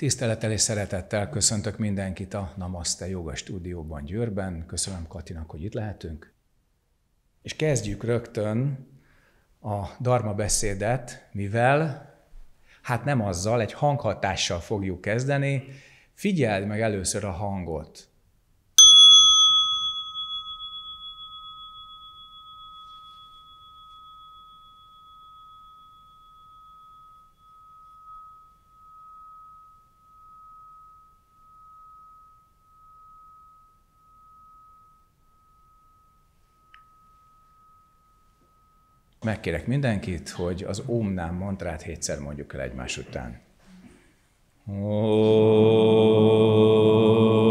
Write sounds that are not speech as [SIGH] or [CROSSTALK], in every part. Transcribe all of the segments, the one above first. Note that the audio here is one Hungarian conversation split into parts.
Tisztelettel és szeretettel köszöntök mindenkit a Namaste Joga stúdióban Győrben. Köszönöm Katinak, hogy itt lehetünk. És kezdjük rögtön a Dharma beszédet, mivel hát nem azzal, egy hanghatással fogjuk kezdeni. Figyeld meg először a hangot. Megkérek mindenkit, hogy az Omnám mantrát hétszer mondjuk el egymás után. Oh.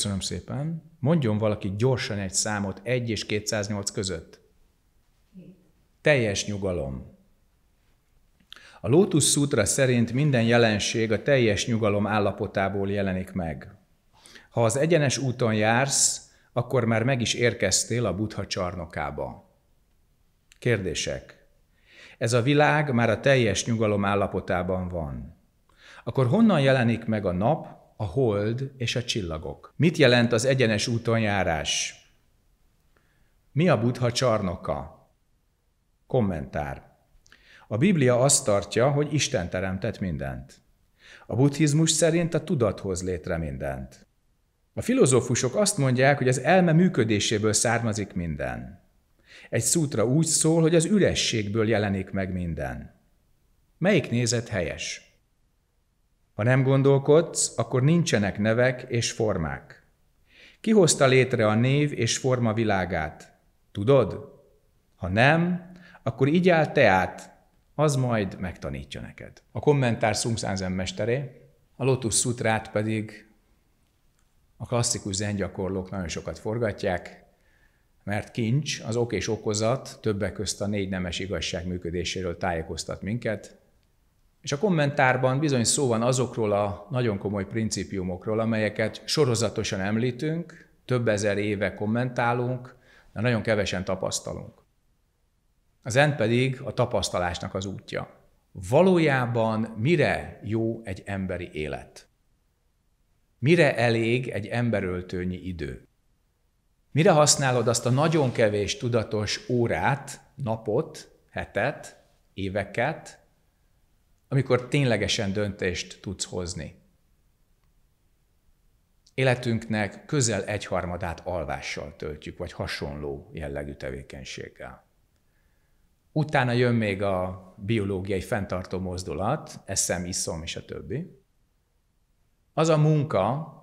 Köszönöm szépen. Mondjon valaki gyorsan egy számot 1 és 208 között. Teljes nyugalom. A Lotus Sutra szerint minden jelenség a teljes nyugalom állapotából jelenik meg. Ha az egyenes úton jársz, akkor már meg is érkeztél a Buddha csarnokába. Kérdések. Ez a világ már a teljes nyugalom állapotában van. Akkor honnan jelenik meg a nap, a hold és a csillagok. Mit jelent az egyenes úton járás? Mi a buddha csarnoka? Kommentár. A Biblia azt tartja, hogy Isten teremtett mindent. A buddhizmus szerint a tudat hoz létre mindent. A filozófusok azt mondják, hogy az elme működéséből származik minden. Egy szútra úgy szól, hogy az ürességből jelenik meg minden. Melyik nézet helyes? Ha nem gondolkodsz, akkor nincsenek nevek és formák. Ki hozta létre a név és forma világát? Tudod? Ha nem, akkor így áll te át, az majd megtanítja neked. A kommentár Szumszánzen mesteré, a Lotus Sutrát pedig a klasszikus zengyakorlók nagyon sokat forgatják, mert kincs, az ok és okozat többek közt a négy nemes igazság működéséről tájékoztat minket, és a kommentárban bizony szó van azokról a nagyon komoly principiumokról, amelyeket sorozatosan említünk, több ezer éve kommentálunk, de nagyon kevesen tapasztalunk. Az end pedig a tapasztalásnak az útja. Valójában mire jó egy emberi élet? Mire elég egy emberöltőnyi idő? Mire használod azt a nagyon kevés tudatos órát, napot, hetet, éveket, amikor ténylegesen döntést tudsz hozni. Életünknek közel egyharmadát alvással töltjük, vagy hasonló jellegű tevékenységgel. Utána jön még a biológiai fenntartó mozdulat, eszem, iszom és a többi. Az a munka,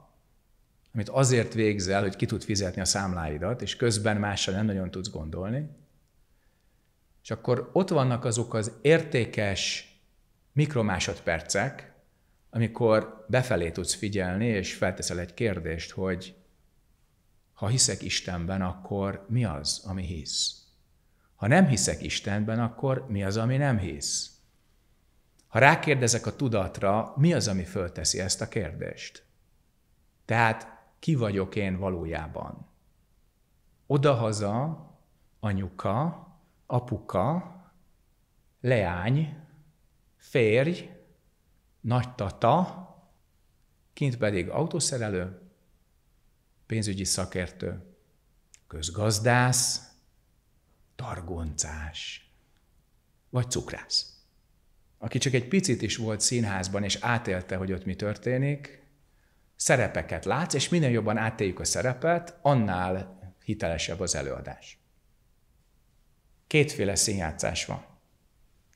amit azért végzel, hogy ki tud fizetni a számláidat, és közben másra nem nagyon tudsz gondolni, és akkor ott vannak azok az értékes mikromásodpercek, amikor befelé tudsz figyelni, és felteszel egy kérdést, hogy ha hiszek Istenben, akkor mi az, ami hisz? Ha nem hiszek Istenben, akkor mi az, ami nem hisz? Ha rákérdezek a tudatra, mi az, ami fölteszi ezt a kérdést? Tehát ki vagyok én valójában? Odahaza anyuka, apuka, leány, férj, nagy tata, kint pedig autószerelő, pénzügyi szakértő, közgazdász, targoncás, vagy cukrász. Aki csak egy picit is volt színházban, és átélte, hogy ott mi történik, szerepeket látsz, és minél jobban átéljük a szerepet, annál hitelesebb az előadás. Kétféle színjátszás van.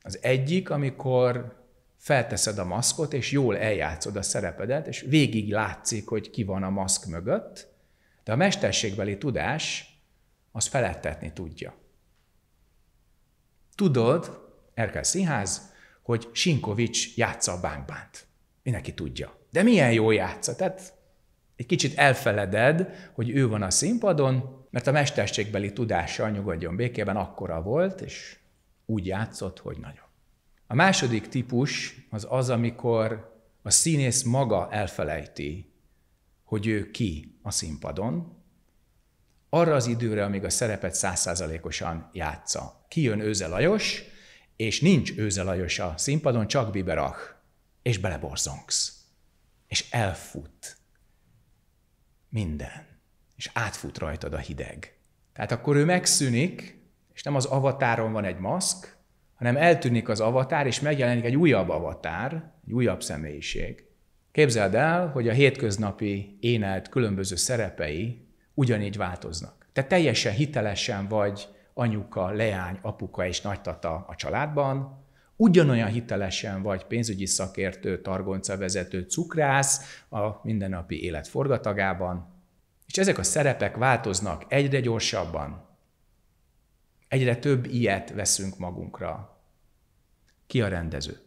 Az egyik, amikor felteszed a maszkot, és jól eljátszod a szerepedet, és végig látszik, hogy ki van a maszk mögött, de a mesterségbeli tudás az felettetni tudja. Tudod, Erkel Színház, hogy Sinkovics játsza a bánkbánt. Mindenki tudja. De milyen jó játsza. Tehát egy kicsit elfeleded, hogy ő van a színpadon, mert a mesterségbeli tudással nyugodjon békében akkora volt, és úgy játszott, hogy nagyon. A második típus az az, amikor a színész maga elfelejti, hogy ő ki a színpadon, arra az időre, amíg a szerepet százszázalékosan játsza. Kijön Őze Lajos, és nincs Őze Lajos a színpadon, csak Biberach, és beleborzongsz, és elfut minden, és átfut rajtad a hideg. Tehát akkor ő megszűnik, és nem az avatáron van egy maszk, hanem eltűnik az avatár, és megjelenik egy újabb avatár, egy újabb személyiség. Képzeld el, hogy a hétköznapi énelt különböző szerepei ugyanígy változnak. Te teljesen hitelesen vagy anyuka, leány, apuka és nagytata a családban, ugyanolyan hitelesen vagy pénzügyi szakértő, targonca vezető, cukrász a mindennapi élet forgatagában, és ezek a szerepek változnak egyre gyorsabban, Egyre több ilyet veszünk magunkra. Ki a rendező?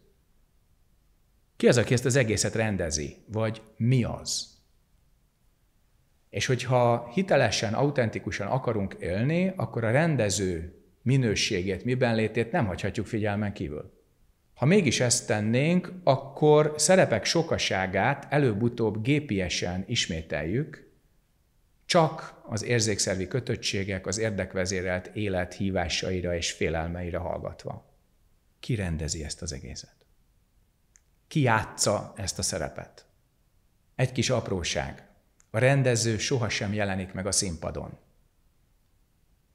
Ki az, aki ezt az egészet rendezi? Vagy mi az? És hogyha hitelesen, autentikusan akarunk élni, akkor a rendező minőségét, miben létét nem hagyhatjuk figyelmen kívül. Ha mégis ezt tennénk, akkor szerepek sokaságát előbb-utóbb gépiesen ismételjük, csak az érzékszervi kötöttségek, az érdekvezérelt élet hívásaira és félelmeire hallgatva. Ki rendezi ezt az egészet? Ki játsza ezt a szerepet? Egy kis apróság. A rendező sohasem jelenik meg a színpadon.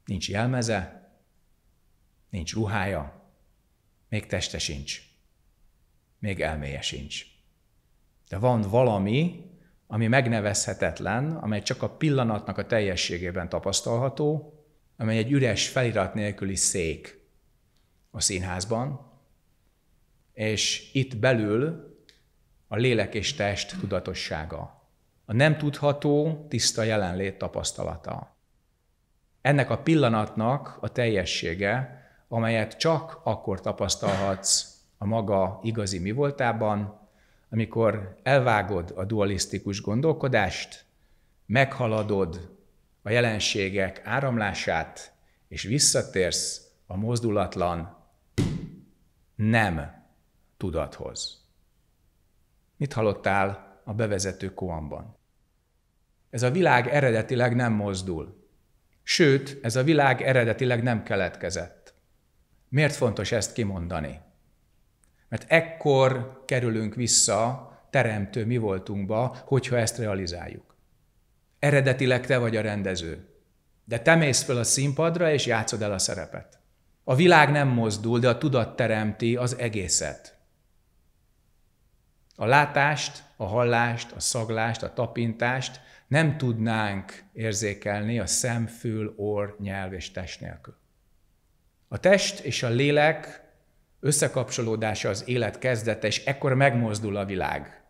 Nincs jelmeze, nincs ruhája, még teste sincs, még elméje sincs. De van valami, ami megnevezhetetlen, amely csak a pillanatnak a teljességében tapasztalható, amely egy üres felirat nélküli szék a színházban, és itt belül a lélek és test tudatossága, a nem tudható, tiszta jelenlét tapasztalata. Ennek a pillanatnak a teljessége, amelyet csak akkor tapasztalhatsz a maga igazi mi voltában, amikor elvágod a dualisztikus gondolkodást, meghaladod a jelenségek áramlását, és visszatérsz a mozdulatlan nem tudathoz. Mit hallottál a bevezető koamban? Ez a világ eredetileg nem mozdul. Sőt, ez a világ eredetileg nem keletkezett. Miért fontos ezt kimondani? Mert ekkor kerülünk vissza teremtő mi voltunkba, hogyha ezt realizáljuk. Eredetileg te vagy a rendező, de te mész fel a színpadra és játszod el a szerepet. A világ nem mozdul, de a tudat teremti az egészet. A látást, a hallást, a szaglást, a tapintást nem tudnánk érzékelni a szem, fül, orr, nyelv és test nélkül. A test és a lélek összekapcsolódása az élet kezdete, és ekkor megmozdul a világ.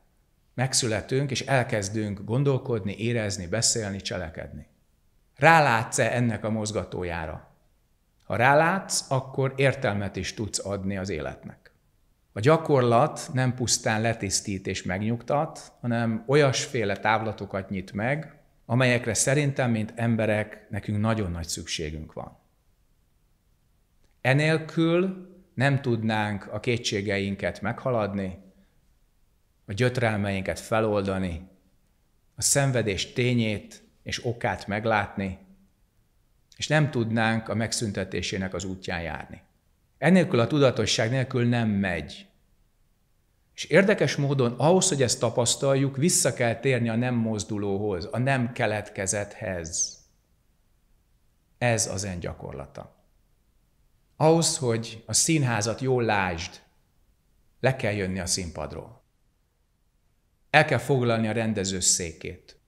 Megszületünk, és elkezdünk gondolkodni, érezni, beszélni, cselekedni. Rálátsz-e ennek a mozgatójára? Ha rálátsz, akkor értelmet is tudsz adni az életnek. A gyakorlat nem pusztán letisztít és megnyugtat, hanem olyasféle távlatokat nyit meg, amelyekre szerintem, mint emberek, nekünk nagyon nagy szükségünk van. Enélkül nem tudnánk a kétségeinket meghaladni, a gyötrelmeinket feloldani, a szenvedés tényét és okát meglátni, és nem tudnánk a megszüntetésének az útján járni. Ennélkül a tudatosság nélkül nem megy. És érdekes módon ahhoz, hogy ezt tapasztaljuk, vissza kell térni a nem mozdulóhoz, a nem keletkezethez. Ez az en gyakorlata. Ahhoz, hogy a színházat jól lásd, le kell jönni a színpadról. El kell foglalni a rendező székét.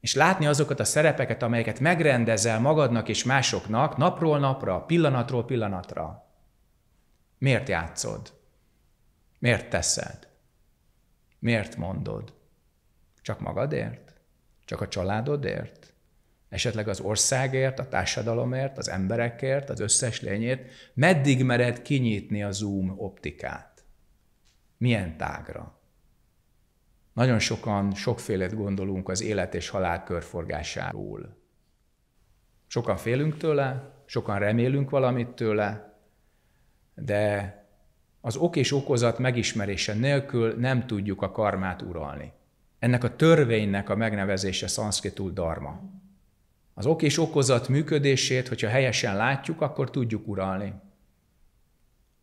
És látni azokat a szerepeket, amelyeket megrendezel magadnak és másoknak napról napra, pillanatról pillanatra. Miért játszod? Miért teszed? Miért mondod? Csak magadért? Csak a családodért? esetleg az országért, a társadalomért, az emberekért, az összes lényért, meddig mered kinyitni a zoom optikát? Milyen tágra? Nagyon sokan sokfélet gondolunk az élet és halál körforgásáról. Sokan félünk tőle, sokan remélünk valamit tőle, de az ok és okozat megismerése nélkül nem tudjuk a karmát uralni. Ennek a törvénynek a megnevezése szanszkritul dharma. Az ok és okozat működését, hogyha helyesen látjuk, akkor tudjuk uralni.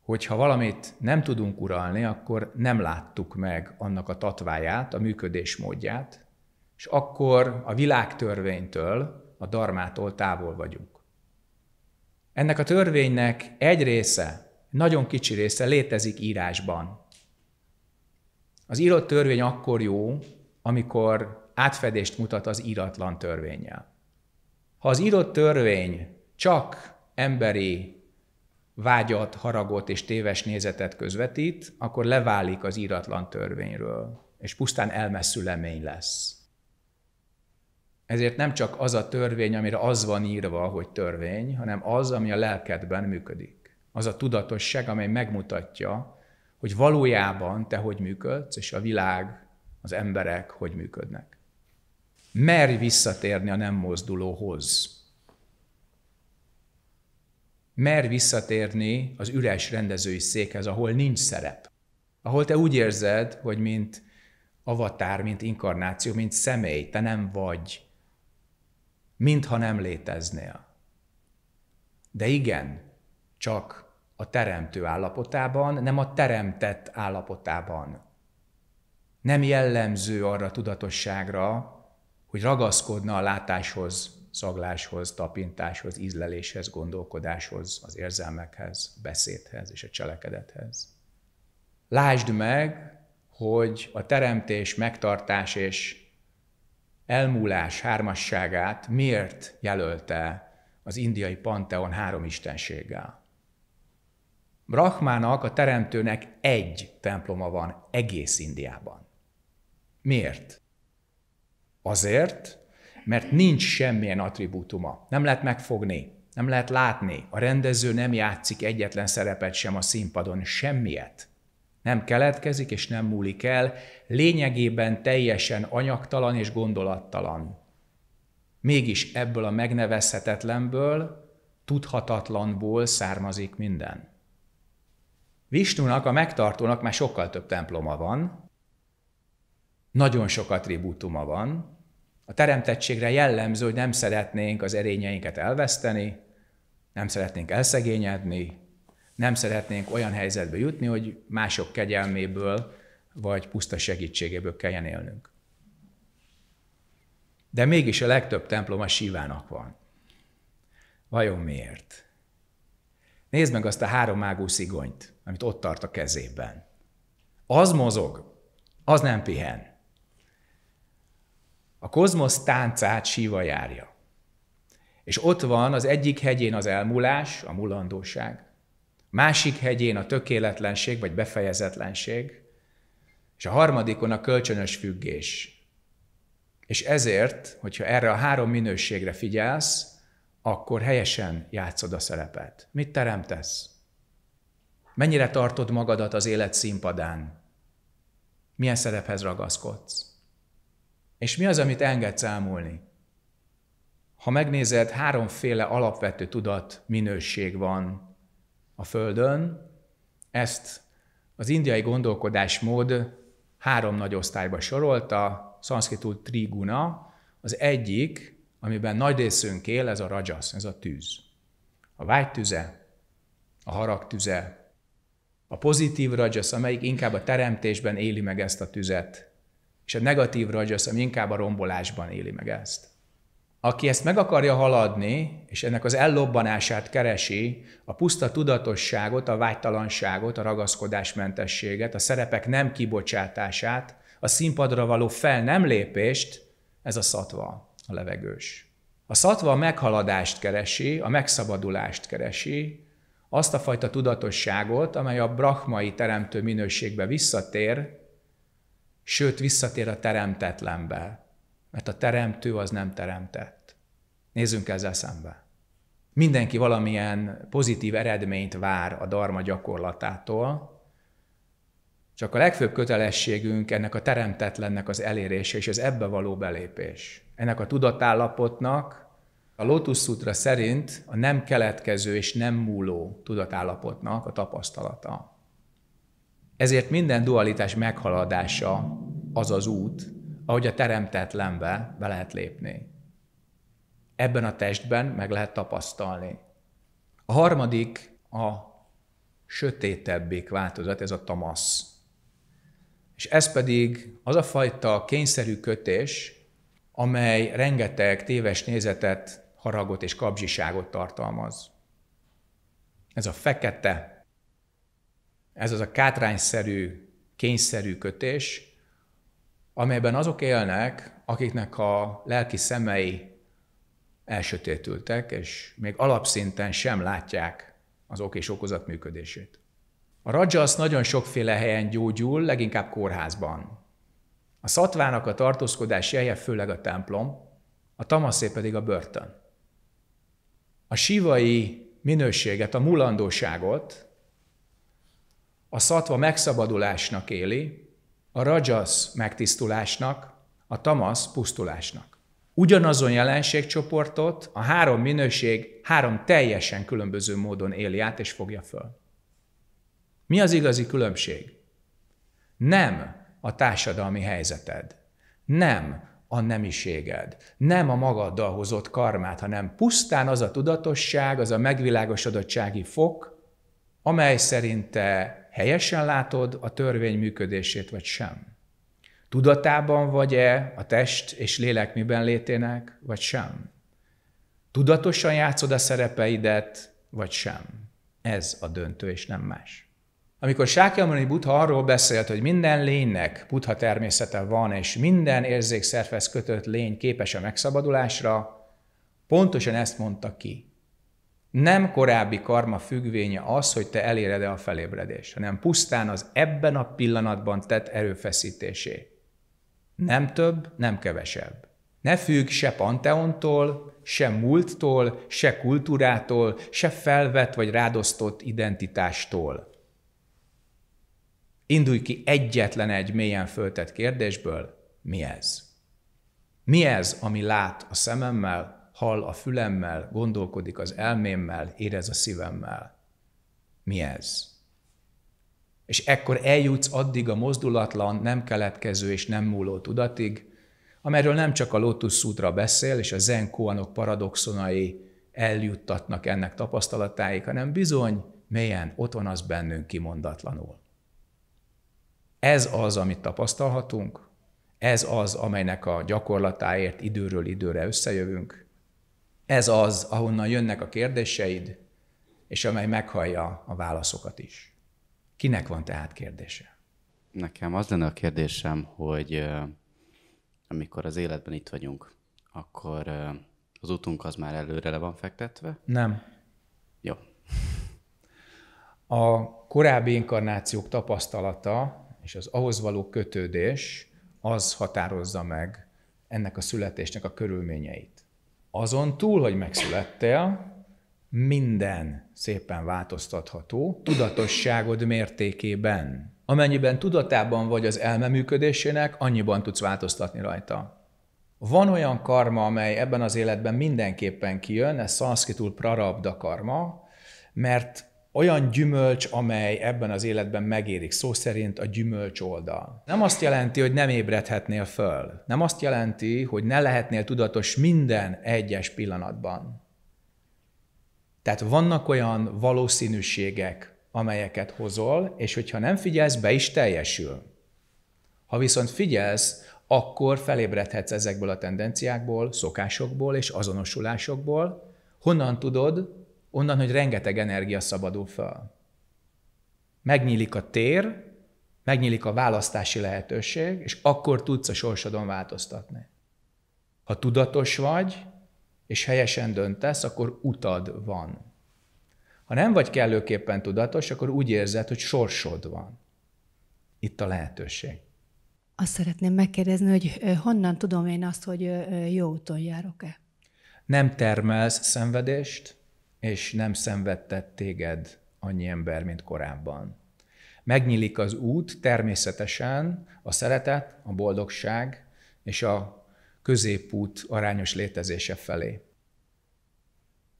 Hogyha valamit nem tudunk uralni, akkor nem láttuk meg annak a tatváját, a működésmódját, és akkor a világtörvénytől, a darmától távol vagyunk. Ennek a törvénynek egy része, nagyon kicsi része létezik írásban. Az írott törvény akkor jó, amikor átfedést mutat az íratlan törvényel. Ha az írott törvény csak emberi vágyat, haragot és téves nézetet közvetít, akkor leválik az íratlan törvényről, és pusztán elmeszülemény lesz. Ezért nem csak az a törvény, amire az van írva, hogy törvény, hanem az, ami a lelkedben működik. Az a tudatosság, amely megmutatja, hogy valójában te hogy működsz, és a világ, az emberek hogy működnek. Merj visszatérni a nem mozdulóhoz. Merj visszatérni az üres rendezői székhez, ahol nincs szerep. Ahol te úgy érzed, hogy mint avatár, mint inkarnáció, mint személy, te nem vagy, mintha nem léteznél. De igen, csak a teremtő állapotában, nem a teremtett állapotában. Nem jellemző arra a tudatosságra, hogy ragaszkodna a látáshoz, szagláshoz, tapintáshoz, ízleléshez, gondolkodáshoz, az érzelmekhez, beszédhez és a cselekedethez. Lásd meg, hogy a teremtés, megtartás és elmúlás hármasságát miért jelölte az indiai panteon három istenséggel. Brahmának, a teremtőnek egy temploma van egész Indiában. Miért? Azért, mert nincs semmilyen attribútuma. Nem lehet megfogni, nem lehet látni. A rendező nem játszik egyetlen szerepet sem a színpadon, semmiet. Nem keletkezik és nem múlik el, lényegében teljesen anyagtalan és gondolattalan. Mégis ebből a megnevezhetetlenből, tudhatatlanból származik minden. Vistunak a megtartónak már sokkal több temploma van, nagyon sok attribútuma van. A teremtettségre jellemző, hogy nem szeretnénk az erényeinket elveszteni, nem szeretnénk elszegényedni, nem szeretnénk olyan helyzetbe jutni, hogy mások kegyelméből vagy puszta segítségéből kelljen élnünk. De mégis a legtöbb templom a sívának van. Vajon miért? Nézd meg azt a háromágú szigonyt, amit ott tart a kezében. Az mozog, az nem pihen. A kozmosz táncát síva járja. És ott van az egyik hegyén az elmúlás, a mulandóság, másik hegyén a tökéletlenség vagy befejezetlenség, és a harmadikon a kölcsönös függés. És ezért, hogyha erre a három minőségre figyelsz, akkor helyesen játszod a szerepet. Mit teremtesz? Mennyire tartod magadat az élet színpadán? Milyen szerephez ragaszkodsz? És mi az, amit engedsz elmúlni? Ha megnézed, háromféle alapvető tudat minőség van a Földön. Ezt az indiai gondolkodásmód három nagy osztályba sorolta, szanszkritul triguna, az egyik, amiben nagy részünk él, ez a rajasz, ez a tűz. A vágytüze, a haragtüze, a pozitív rajasz, amelyik inkább a teremtésben éli meg ezt a tüzet, és a negatív rajas, ami inkább a rombolásban éli meg ezt. Aki ezt meg akarja haladni, és ennek az ellobbanását keresi, a puszta tudatosságot, a vágytalanságot, a ragaszkodásmentességet, a szerepek nem kibocsátását, a színpadra való fel nem lépést, ez a szatva, a levegős. A szatva a meghaladást keresi, a megszabadulást keresi, azt a fajta tudatosságot, amely a brahmai teremtő minőségbe visszatér, Sőt, visszatér a teremtetlenbe, mert a teremtő az nem teremtett. Nézzünk ezzel szembe. Mindenki valamilyen pozitív eredményt vár a darma gyakorlatától, csak a legfőbb kötelességünk ennek a teremtetlennek az elérése és az ebbe való belépés. Ennek a tudatállapotnak a Lotus Sutra szerint a nem keletkező és nem múló tudatállapotnak a tapasztalata. Ezért minden dualitás meghaladása az az út, ahogy a teremtetlenbe be lehet lépni. Ebben a testben meg lehet tapasztalni. A harmadik a sötétebbik változat, ez a tamasz. És ez pedig az a fajta kényszerű kötés, amely rengeteg téves nézetet, haragot és kapzsiságot tartalmaz. Ez a fekete, ez az a kátrányszerű, kényszerű kötés, amelyben azok élnek, akiknek a lelki szemei elsötétültek, és még alapszinten sem látják az ok és okozat működését. A rajasz nagyon sokféle helyen gyógyul, leginkább kórházban. A szatvának a tartózkodási helye főleg a templom, a tamaszé pedig a börtön. A sivai minőséget, a mulandóságot a szatva megszabadulásnak éli, a rajasz megtisztulásnak, a tamasz pusztulásnak. Ugyanazon jelenségcsoportot a három minőség három teljesen különböző módon éli át és fogja föl. Mi az igazi különbség? Nem a társadalmi helyzeted, nem a nemiséged, nem a magaddal hozott karmát, hanem pusztán az a tudatosság, az a megvilágosodottsági fok, amely szerint te helyesen látod a törvény működését, vagy sem? Tudatában vagy-e a test és lélek miben létének, vagy sem? Tudatosan játszod a szerepeidet, vagy sem? Ez a döntő, és nem más. Amikor Sákyamuni Buddha arról beszélt, hogy minden lénynek Buddha természete van, és minden érzékszervez kötött lény képes a megszabadulásra, pontosan ezt mondta ki nem korábbi karma függvénye az, hogy te eléred-e a felébredést, hanem pusztán az ebben a pillanatban tett erőfeszítésé. Nem több, nem kevesebb. Ne függ se panteontól, se múlttól, se kultúrától, se felvett vagy rádosztott identitástól. Indulj ki egyetlen egy mélyen föltett kérdésből, mi ez? Mi ez, ami lát a szememmel, hall a fülemmel, gondolkodik az elmémmel, érez a szívemmel. Mi ez? És ekkor eljutsz addig a mozdulatlan, nem keletkező és nem múló tudatig, amerről nem csak a Lotus Sutra beszél, és a zen koanok paradoxonai eljuttatnak ennek tapasztalatáig, hanem bizony mélyen ott van az bennünk kimondatlanul. Ez az, amit tapasztalhatunk, ez az, amelynek a gyakorlatáért időről időre összejövünk, ez az, ahonnan jönnek a kérdéseid, és amely meghallja a válaszokat is. Kinek van tehát kérdése? Nekem az lenne a kérdésem, hogy amikor az életben itt vagyunk, akkor az utunk az már előre le van fektetve? Nem. Jó. A korábbi inkarnációk tapasztalata és az ahhoz való kötődés az határozza meg ennek a születésnek a körülményeit. Azon túl, hogy megszülettél, minden szépen változtatható, tudatosságod mértékében. Amennyiben tudatában vagy az elme működésének, annyiban tudsz változtatni rajta. Van olyan karma, amely ebben az életben mindenképpen kijön, ez szanszkitul prarabda karma, mert olyan gyümölcs, amely ebben az életben megérik, szó szerint a gyümölcs oldal. Nem azt jelenti, hogy nem ébredhetnél föl. Nem azt jelenti, hogy ne lehetnél tudatos minden egyes pillanatban. Tehát vannak olyan valószínűségek, amelyeket hozol, és hogyha nem figyelsz, be is teljesül. Ha viszont figyelsz, akkor felébredhetsz ezekből a tendenciákból, szokásokból és azonosulásokból. Honnan tudod, onnan, hogy rengeteg energia szabadul fel. Megnyílik a tér, megnyílik a választási lehetőség, és akkor tudsz a sorsodon változtatni. Ha tudatos vagy, és helyesen döntesz, akkor utad van. Ha nem vagy kellőképpen tudatos, akkor úgy érzed, hogy sorsod van. Itt a lehetőség. Azt szeretném megkérdezni, hogy honnan tudom én azt, hogy jó úton járok-e? Nem termelsz szenvedést, és nem szenvedtett téged annyi ember, mint korábban. Megnyílik az út természetesen a szeretet, a boldogság és a középút arányos létezése felé.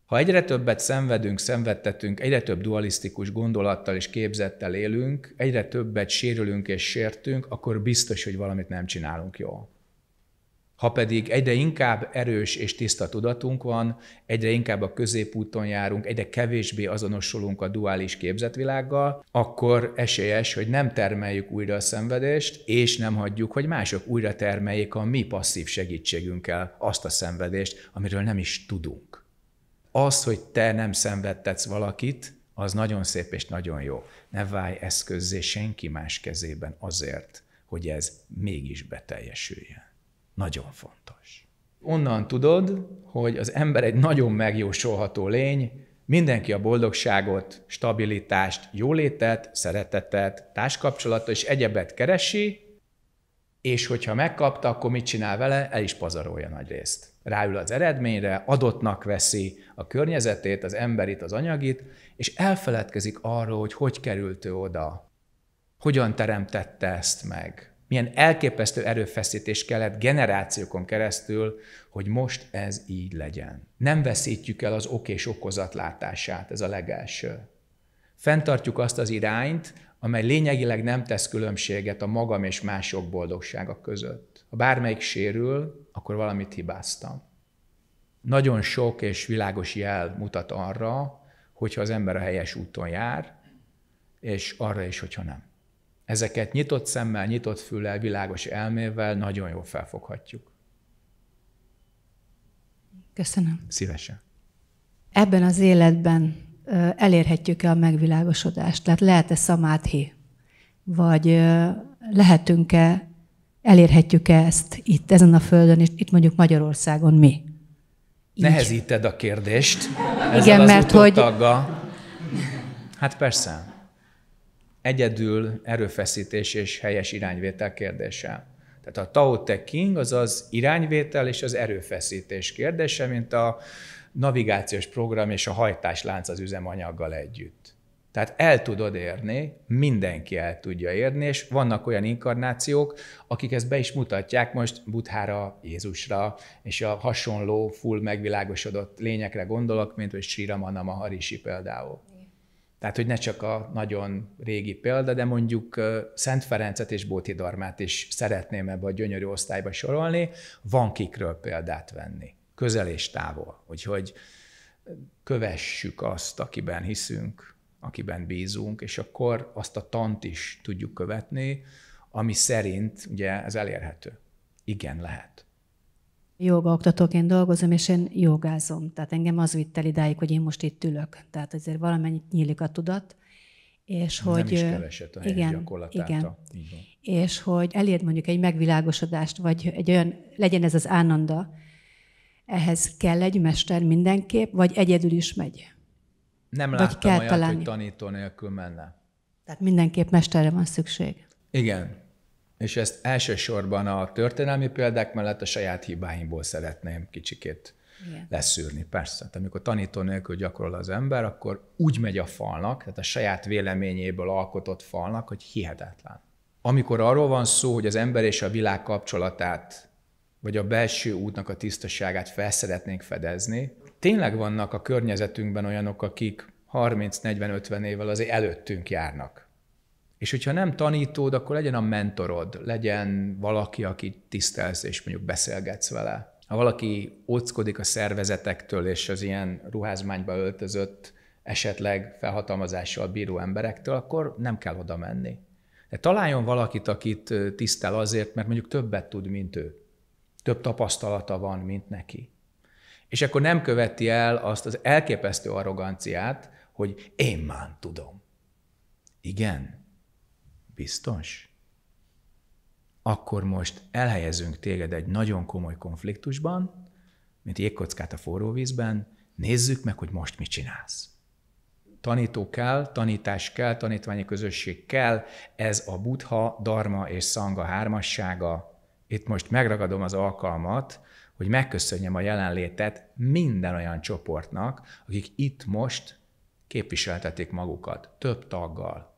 Ha egyre többet szenvedünk, szenvedtetünk, egyre több dualisztikus gondolattal és képzettel élünk, egyre többet sérülünk és sértünk, akkor biztos, hogy valamit nem csinálunk jól. Ha pedig egyre inkább erős és tiszta tudatunk van, egyre inkább a középúton járunk, egyre kevésbé azonosulunk a duális képzetvilággal, akkor esélyes, hogy nem termeljük újra a szenvedést, és nem hagyjuk, hogy mások újra termeljék a mi passzív segítségünkkel azt a szenvedést, amiről nem is tudunk. Az, hogy te nem szenvedtetsz valakit, az nagyon szép és nagyon jó. Ne válj eszközzé senki más kezében azért, hogy ez mégis beteljesüljen. Nagyon fontos. Onnan tudod, hogy az ember egy nagyon megjósolható lény, mindenki a boldogságot, stabilitást, jólétet, szeretetet, társkapcsolatot és egyebet keresi, és hogyha megkapta, akkor mit csinál vele? El is pazarolja nagy részt. Ráül az eredményre, adottnak veszi a környezetét, az emberit, az anyagit, és elfeledkezik arról, hogy hogy került ő oda, hogyan teremtette ezt meg, milyen elképesztő erőfeszítés kellett generációkon keresztül, hogy most ez így legyen. Nem veszítjük el az ok és okozat látását, ez a legelső. Fentartjuk azt az irányt, amely lényegileg nem tesz különbséget a magam és mások boldogsága között. Ha bármelyik sérül, akkor valamit hibáztam. Nagyon sok és világos jel mutat arra, hogyha az ember a helyes úton jár, és arra is, hogyha nem ezeket nyitott szemmel, nyitott füllel, világos elmével nagyon jól felfoghatjuk. Köszönöm. Szívesen. Ebben az életben elérhetjük-e a megvilágosodást? Tehát lehet-e szamáthi? Vagy lehetünk-e, elérhetjük-e ezt itt, ezen a földön, és itt mondjuk Magyarországon mi? Így. Nehezíted a kérdést. Igen, mert hogy... Tagga. Hát persze egyedül erőfeszítés és helyes irányvétel kérdése. Tehát a Tao Te King az az irányvétel és az erőfeszítés kérdése, mint a navigációs program és a hajtáslánc az üzemanyaggal együtt. Tehát el tudod érni, mindenki el tudja érni, és vannak olyan inkarnációk, akik ezt be is mutatják most Buthára, Jézusra, és a hasonló, full megvilágosodott lényekre gondolok, mint hogy Sri Ramana Maharishi például. Tehát, hogy ne csak a nagyon régi példa, de mondjuk Szent Ferencet és Bóti Darmát is szeretném ebbe a gyönyörű osztályba sorolni, van kikről példát venni, közel és távol. Úgyhogy kövessük azt, akiben hiszünk, akiben bízunk, és akkor azt a tant is tudjuk követni, ami szerint ugye ez elérhető. Igen, lehet. Jogaoktatóként oktatóként dolgozom, és én jogázom. Tehát engem az vitt el idáig, hogy én most itt ülök. Tehát azért valamennyit nyílik a tudat. És Nem hogy, is keveset a igen, igen. És hogy elérd mondjuk egy megvilágosodást, vagy egy olyan, legyen ez az ánanda, ehhez kell egy mester mindenképp, vagy egyedül is megy? Nem vagy láttam kell olyat, találni. hogy tanító nélkül menne. Tehát mindenképp mesterre van szükség. Igen és ezt elsősorban a történelmi példák mellett a saját hibáimból szeretném kicsikét igen. leszűrni. Persze, tehát amikor tanító nélkül gyakorol az ember, akkor úgy megy a falnak, tehát a saját véleményéből alkotott falnak, hogy hihetetlen. Amikor arról van szó, hogy az ember és a világ kapcsolatát, vagy a belső útnak a tisztaságát felszeretnénk fedezni, tényleg vannak a környezetünkben olyanok, akik 30-40-50 évvel azért előttünk járnak. És hogyha nem tanítód, akkor legyen a mentorod, legyen valaki, akit tisztelsz, és mondjuk beszélgetsz vele. Ha valaki óckodik a szervezetektől, és az ilyen ruházmányba öltözött, esetleg felhatalmazással bíró emberektől, akkor nem kell oda menni. De találjon valakit, akit tisztel azért, mert mondjuk többet tud, mint ő. Több tapasztalata van, mint neki. És akkor nem követi el azt az elképesztő arroganciát, hogy én már tudom. Igen, Biztos? Akkor most elhelyezünk téged egy nagyon komoly konfliktusban, mint jégkockát a forró vízben, nézzük meg, hogy most mit csinálsz. Tanító kell, tanítás kell, tanítványi közösség kell, ez a buddha, dharma és szanga hármassága. Itt most megragadom az alkalmat, hogy megköszönjem a jelenlétet minden olyan csoportnak, akik itt most képviseltetik magukat, több taggal,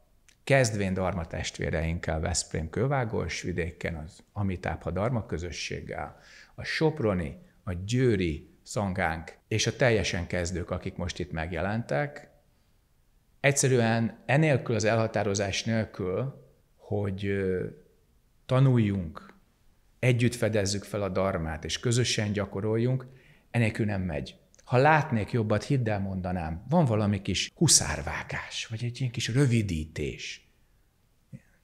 kezdvén Darma testvéreinkkel Veszprém kövágós vidéken, az Amitápha Darma közösséggel, a Soproni, a Győri szangánk és a teljesen kezdők, akik most itt megjelentek, egyszerűen enélkül az elhatározás nélkül, hogy tanuljunk, együtt fedezzük fel a darmát, és közösen gyakoroljunk, enélkül nem megy. Ha látnék jobbat, hidd el, mondanám. Van valami kis huszárvágás, vagy egy ilyen kis rövidítés.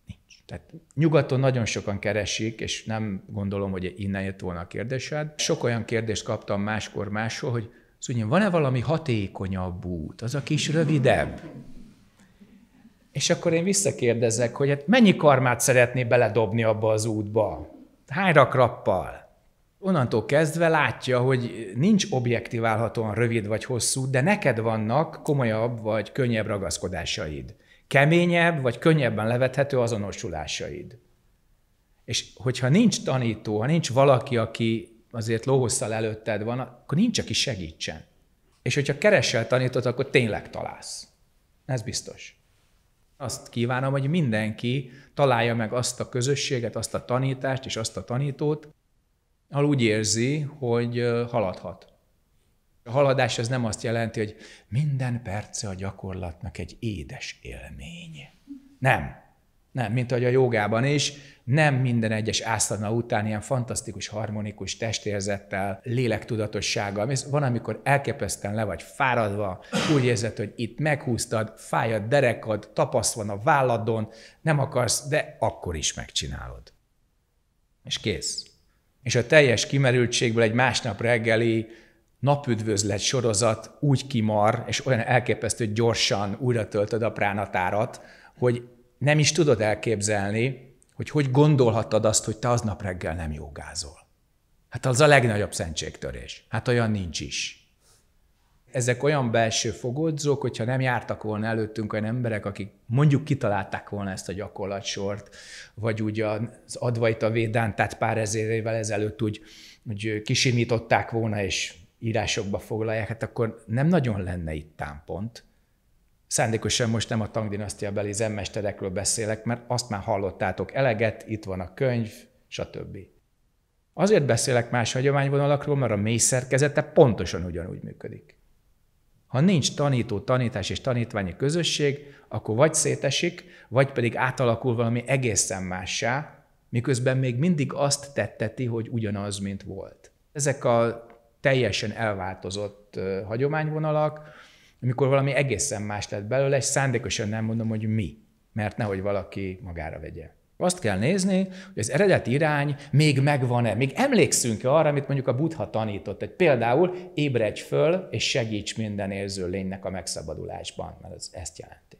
Nincs. Tehát nyugaton nagyon sokan keresik, és nem gondolom, hogy innen jött volna a kérdésed. Sok olyan kérdést kaptam máskor máshol, hogy szóval van-e valami hatékonyabb út, az a kis rövidebb? És akkor én visszakérdezek, hogy hát mennyi karmát szeretné beledobni abba az útba? Hány rakrappal? onnantól kezdve látja, hogy nincs objektiválhatóan rövid vagy hosszú, de neked vannak komolyabb vagy könnyebb ragaszkodásaid. Keményebb vagy könnyebben levethető azonosulásaid. És hogyha nincs tanító, ha nincs valaki, aki azért lóhosszal előtted van, akkor nincs, aki segítsen. És hogyha keresel tanítót, akkor tényleg találsz. Ez biztos. Azt kívánom, hogy mindenki találja meg azt a közösséget, azt a tanítást és azt a tanítót, ahol úgy érzi, hogy haladhat. A haladás az nem azt jelenti, hogy minden perce a gyakorlatnak egy édes élmény. Nem. Nem, mint ahogy a jogában is, nem minden egyes ászadna után ilyen fantasztikus, harmonikus testérzettel, lélektudatossággal mész. Van, amikor elkepesztően le vagy fáradva, úgy érzed, hogy itt meghúztad, fáj a derekad, tapaszt van a válladon, nem akarsz, de akkor is megcsinálod. És kész és a teljes kimerültségből egy másnap reggeli napüdvözlet sorozat úgy kimar, és olyan elképesztő gyorsan újra töltöd a pránatárat, hogy nem is tudod elképzelni, hogy hogy gondolhattad azt, hogy te aznap reggel nem jogázol. Hát az a legnagyobb szentségtörés. Hát olyan nincs is ezek olyan belső fogodzók, hogyha nem jártak volna előttünk olyan emberek, akik mondjuk kitalálták volna ezt a gyakorlatsort, vagy ugye az Advaita tehát pár ezer évvel ezelőtt úgy, úgy kisimították volna, és írásokba foglalják, hát akkor nem nagyon lenne itt támpont. Szándékosan most nem a dinasztia beli zenmesterekről beszélek, mert azt már hallottátok eleget, itt van a könyv, stb. Azért beszélek más hagyományvonalakról, mert a mély szerkezete pontosan ugyanúgy működik. Ha nincs tanító, tanítás és tanítványi közösség, akkor vagy szétesik, vagy pedig átalakul valami egészen mássá, miközben még mindig azt tetteti, hogy ugyanaz, mint volt. Ezek a teljesen elváltozott hagyományvonalak, amikor valami egészen más lett belőle, és szándékosan nem mondom, hogy mi, mert nehogy valaki magára vegye. Azt kell nézni, hogy az eredeti irány még megvan-e, még emlékszünk-e arra, amit mondjuk a Buddha tanított, hogy például ébredj föl és segíts minden érző lénynek a megszabadulásban, mert ez ezt jelenti.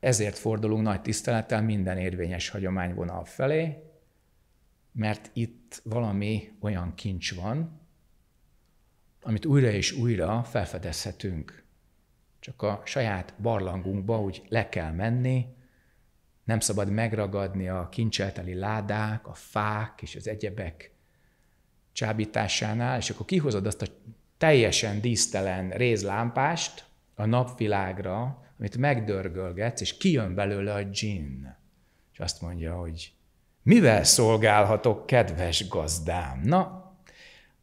Ezért fordulunk nagy tisztelettel minden érvényes hagyományvonal felé, mert itt valami olyan kincs van, amit újra és újra felfedezhetünk. Csak a saját barlangunkba úgy le kell menni, nem szabad megragadni a kincselteli ládák, a fák és az egyebek csábításánál, és akkor kihozod azt a teljesen dísztelen rézlámpást a napvilágra, amit megdörgölgetsz, és kijön belőle a dzsinn. És azt mondja, hogy mivel szolgálhatok, kedves gazdám? Na,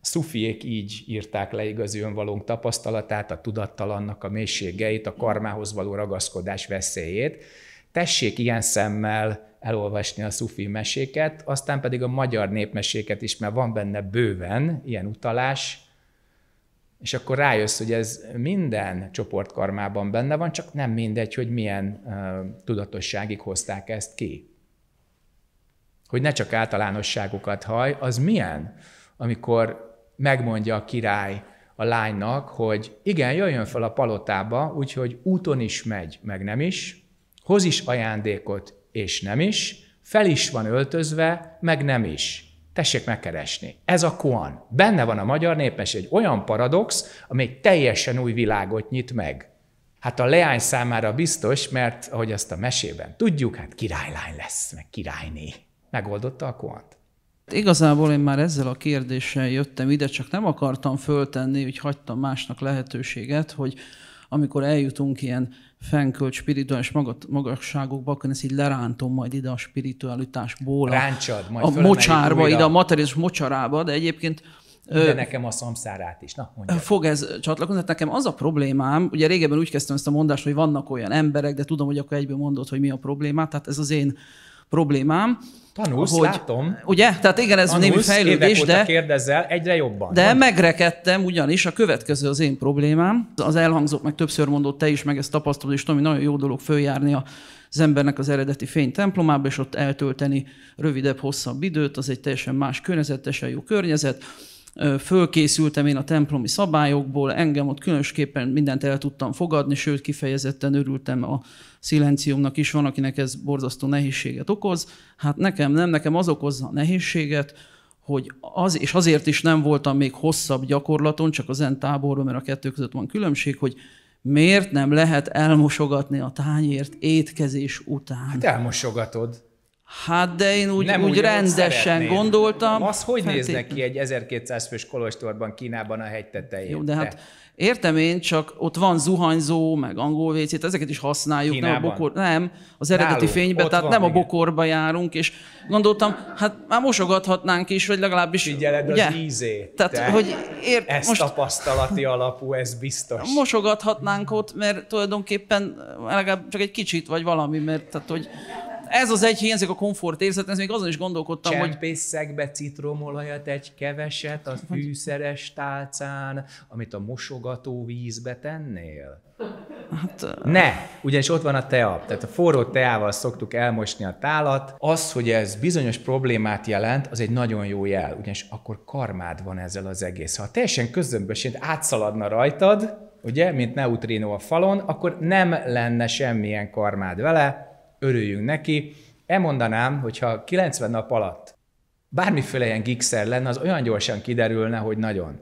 a szufiék így írták le igazi önvalónk tapasztalatát, a tudattalannak a mélységeit, a karmához való ragaszkodás veszélyét, Tessék ilyen szemmel elolvasni a szufi meséket, aztán pedig a magyar népmeséket is, mert van benne bőven ilyen utalás, és akkor rájössz, hogy ez minden csoportkarmában benne van, csak nem mindegy, hogy milyen uh, tudatosságig hozták ezt ki. Hogy ne csak általánosságokat haj, az milyen, amikor megmondja a király a lánynak, hogy igen, jöjjön fel a palotába, úgyhogy úton is megy, meg nem is, hoz is ajándékot, és nem is, fel is van öltözve, meg nem is. Tessék megkeresni. Ez a koan. Benne van a magyar népes egy olyan paradox, ami egy teljesen új világot nyit meg. Hát a leány számára biztos, mert ahogy azt a mesében tudjuk, hát királylány lesz, meg királyné. Megoldotta a koant. Igazából én már ezzel a kérdéssel jöttem ide, csak nem akartam föltenni, hogy hagytam másnak lehetőséget, hogy amikor eljutunk ilyen fenkölt spirituális magasságokba, akkor ezt így lerántom majd ide a spiritualitásból. Ráncsad, majd A mocsárba, újra. ide a materiális mocsarába, de egyébként de nekem a szamszárát is. Na, mondjad. Fog ez csatlakozni. Hát nekem az a problémám, ugye régebben úgy kezdtem ezt a mondást, hogy vannak olyan emberek, de tudom, hogy akkor egyből mondod, hogy mi a problémát. Tehát ez az én problémám. Tanulsz, hogy, látom. Ugye? Tehát igen, ez Tanulsz, némi fejlődés, de... kérdezzel, egyre jobban. De megrekedtem ugyanis, a következő az én problémám. Az elhangzott, meg többször mondott te is, meg ezt tapasztalod, és Tomi, nagyon jó dolog följárni a az embernek az eredeti fény templomába, és ott eltölteni rövidebb, hosszabb időt, az egy teljesen más környezet, teljesen jó környezet fölkészültem én a templomi szabályokból, engem ott különösképpen mindent el tudtam fogadni, sőt kifejezetten örültem a szilenciumnak is, van, akinek ez borzasztó nehézséget okoz. Hát nekem nem, nekem az okozza a nehézséget, hogy az, és azért is nem voltam még hosszabb gyakorlaton, csak a zen táborban, mert a kettő között van különbség, hogy miért nem lehet elmosogatni a tányért étkezés után? Hát elmosogatod. Hát de én úgy, nem úgy, úgy rendesen szeretném. gondoltam. Az hogy feltét... néznek ki egy 1200 fős kolostorban Kínában a hegy tetején? Jó, de hát értem én, csak ott van zuhanyzó, meg angol vécét, ezeket is használjuk. Kínában? Nem, a bokor, nem, az eredeti Náluk, fénybe, tehát van, nem igen. a bokorba járunk, és gondoltam, hát már mosogathatnánk is, vagy legalábbis... Figyeled ugye? az ízét. Tehát, te hogy ért, ez most, tapasztalati alapú, ez biztos. Mosogathatnánk ott, mert tulajdonképpen legalább csak egy kicsit, vagy valami, mert tehát, hogy ez az egy hiányzik a komfortérzet, ez még azon is gondolkodtam, hogy... Csempészekbe citromolajat egy keveset a fűszeres tálcán, amit a mosogató vízbe tennél? Hát, ne, ugyanis ott van a tea. Tehát a forró teával szoktuk elmosni a tálat. Az, hogy ez bizonyos problémát jelent, az egy nagyon jó jel, ugyanis akkor karmád van ezzel az egész. Ha teljesen közömbösént átszaladna rajtad, ugye, mint neutrino a falon, akkor nem lenne semmilyen karmád vele, örüljünk neki. Elmondanám, hogyha 90 nap alatt bármiféle ilyen gigszer lenne, az olyan gyorsan kiderülne, hogy nagyon.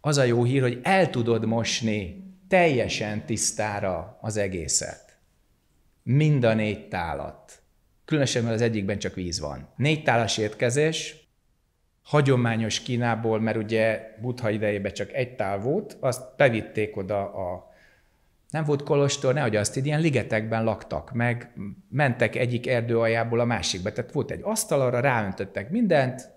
Az a jó hír, hogy el tudod mosni teljesen tisztára az egészet. Mind a négy tálat. Különösen, mert az egyikben csak víz van. Négy tálas étkezés, hagyományos Kínából, mert ugye Buddha idejében csak egy tál volt, azt bevitték oda a nem volt kolostor, nehogy azt így, ilyen ligetekben laktak, meg mentek egyik erdő aljából a másikba. Tehát volt egy asztal, arra ráöntöttek mindent,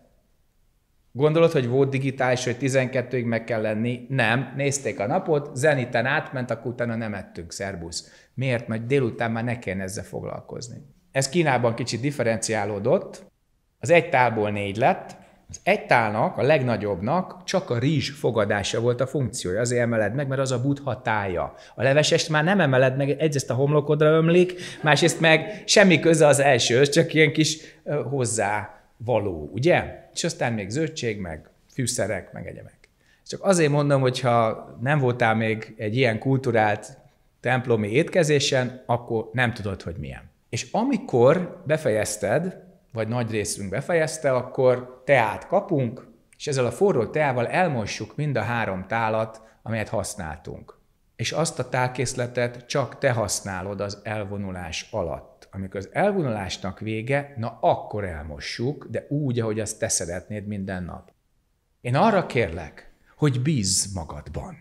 Gondolod, hogy volt digitális, hogy 12-ig meg kell lenni? Nem. Nézték a napot, zeniten átment, akkor utána nem ettünk, szerbusz. Miért? Mert délután már ne kellene ezzel foglalkozni. Ez Kínában kicsit differenciálódott. Az egy tálból négy lett, az egytálnak, a legnagyobbnak csak a rizs fogadása volt a funkciója, azért emeled meg, mert az a buddha tája. A levesest már nem emeled meg, egyrészt a homlokodra ömlik, másrészt meg semmi köze az elsőhöz, csak ilyen kis hozzá való, ugye? És aztán még zöldség, meg fűszerek, meg egyemek. Csak azért mondom, hogy ha nem voltál még egy ilyen kulturált templomi étkezésen, akkor nem tudod, hogy milyen. És amikor befejezted, vagy nagy részünk befejezte, akkor teát kapunk, és ezzel a forró teával elmossuk mind a három tálat, amelyet használtunk. És azt a tálkészletet csak te használod az elvonulás alatt. Amikor az elvonulásnak vége, na akkor elmossuk, de úgy, ahogy azt te szeretnéd minden nap. Én arra kérlek, hogy bízz magadban.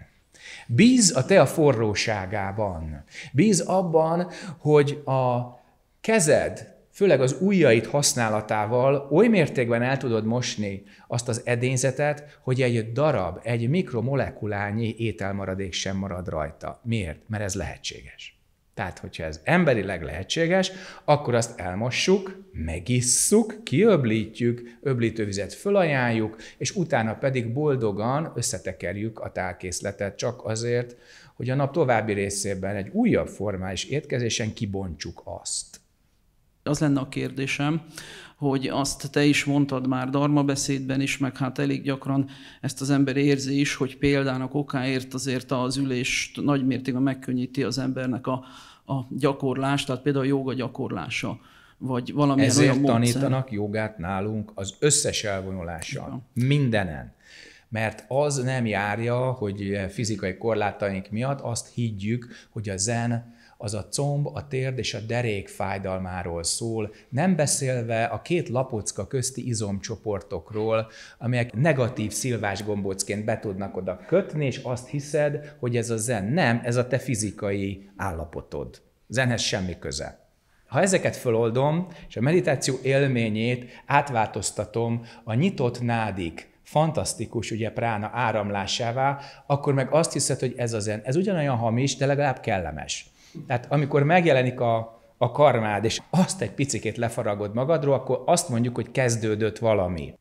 Bíz a te a forróságában. Bíz abban, hogy a kezed főleg az ujjait használatával oly mértékben el tudod mosni azt az edényzetet, hogy egy darab, egy mikromolekulányi ételmaradék sem marad rajta. Miért? Mert ez lehetséges. Tehát, hogyha ez emberileg lehetséges, akkor azt elmossuk, megisszuk, kiöblítjük, öblítővizet fölajánljuk, és utána pedig boldogan összetekerjük a tálkészletet csak azért, hogy a nap további részében egy újabb formális étkezésen kibontsuk azt az lenne a kérdésem, hogy azt te is mondtad már darma beszédben is, meg hát elég gyakran ezt az ember érzi is, hogy példának okáért azért az ülés nagy mértékben megkönnyíti az embernek a, a gyakorlást, tehát például a joga gyakorlása vagy valami Ezért olyan tanítanak módszer. jogát nálunk az összes elvonulása, ja. mindenen. Mert az nem járja, hogy fizikai korlátaink miatt azt higgyük, hogy a zen az a comb, a térd és a derék fájdalmáról szól, nem beszélve a két lapocka közti izomcsoportokról, amelyek negatív szilvás gombócként be tudnak oda kötni, és azt hiszed, hogy ez a zen. Nem, ez a te fizikai állapotod. Zenhez semmi köze. Ha ezeket föloldom, és a meditáció élményét átváltoztatom a nyitott nádik, fantasztikus ugye prána áramlásává, akkor meg azt hiszed, hogy ez a zen. Ez ugyanolyan hamis, de legalább kellemes. Tehát amikor megjelenik a, a karmád, és azt egy picikét lefaragod magadról, akkor azt mondjuk, hogy kezdődött valami.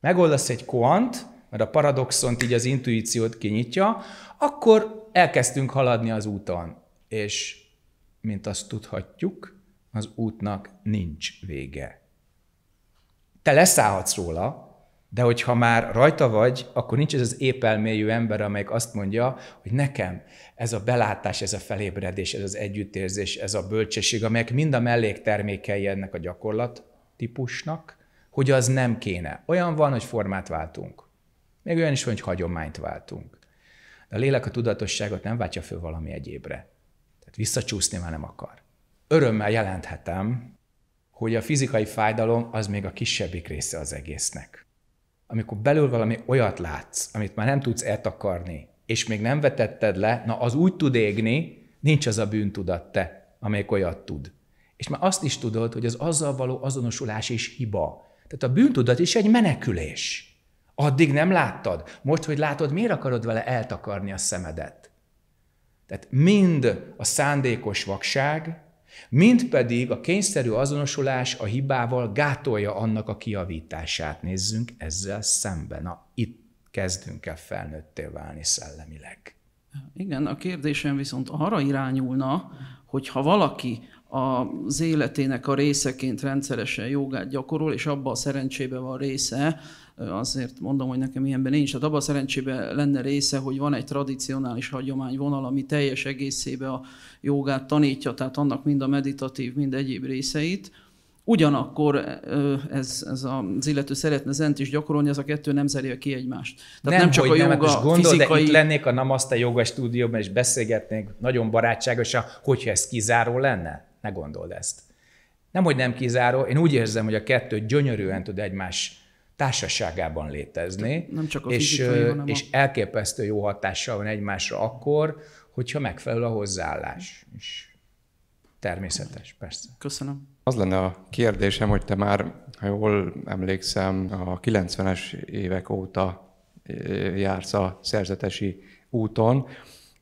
Megoldasz egy koant, mert a paradoxont így az intuíciót kinyitja, akkor elkezdtünk haladni az úton. És mint azt tudhatjuk, az útnak nincs vége. Te leszállhatsz róla, de hogyha már rajta vagy, akkor nincs ez az épelmélyű ember, amelyik azt mondja, hogy nekem ez a belátás, ez a felébredés, ez az együttérzés, ez a bölcsesség, amelyek mind a melléktermékei ennek a gyakorlat típusnak, hogy az nem kéne. Olyan van, hogy formát váltunk. Még olyan is van, hogy hagyományt váltunk. De a lélek a tudatosságot nem váltja föl valami egyébre. Tehát visszacsúszni már nem akar. Örömmel jelenthetem, hogy a fizikai fájdalom az még a kisebbik része az egésznek amikor belül valami olyat látsz, amit már nem tudsz eltakarni, és még nem vetetted le, na az úgy tud égni, nincs az a bűntudat te, amelyik olyat tud. És már azt is tudod, hogy az azzal való azonosulás is hiba. Tehát a bűntudat is egy menekülés. Addig nem láttad. Most, hogy látod, miért akarod vele eltakarni a szemedet? Tehát mind a szándékos vakság, mint pedig a kényszerű azonosulás a hibával gátolja annak a kiavítását. Nézzünk ezzel szemben. Na, itt kezdünk el felnőtté válni szellemileg. Igen, a kérdésem viszont arra irányulna, hogy ha valaki az életének a részeként rendszeresen jogát gyakorol, és abban a szerencsében van része, azért mondom, hogy nekem ilyenben nincs, tehát abban a szerencsében lenne része, hogy van egy tradicionális hagyományvonal, ami teljes egészében a jogát tanítja, tehát annak mind a meditatív, mind egyéb részeit, Ugyanakkor ez, ez az illető szeretne zent is gyakorolni, ez a kettő nem zerje ki egymást. Tehát nem, nem csak a joga nem, gondol, fizikai... de itt lennék a Namaste joga stúdióban, és beszélgetnénk nagyon barátságosan, hogyha ez kizáró lenne? Ne gondold ezt. Nem, hogy nem kizáró, én úgy érzem, hogy a kettő gyönyörűen tud egymás társaságában létezni, nem csak a és, a... és elképesztő jó hatással van egymásra akkor, hogyha megfelelő a hozzáállás. És természetes, persze. Köszönöm. Az lenne a kérdésem, hogy te már, ha jól emlékszem, a 90-es évek óta jársz a szerzetesi úton,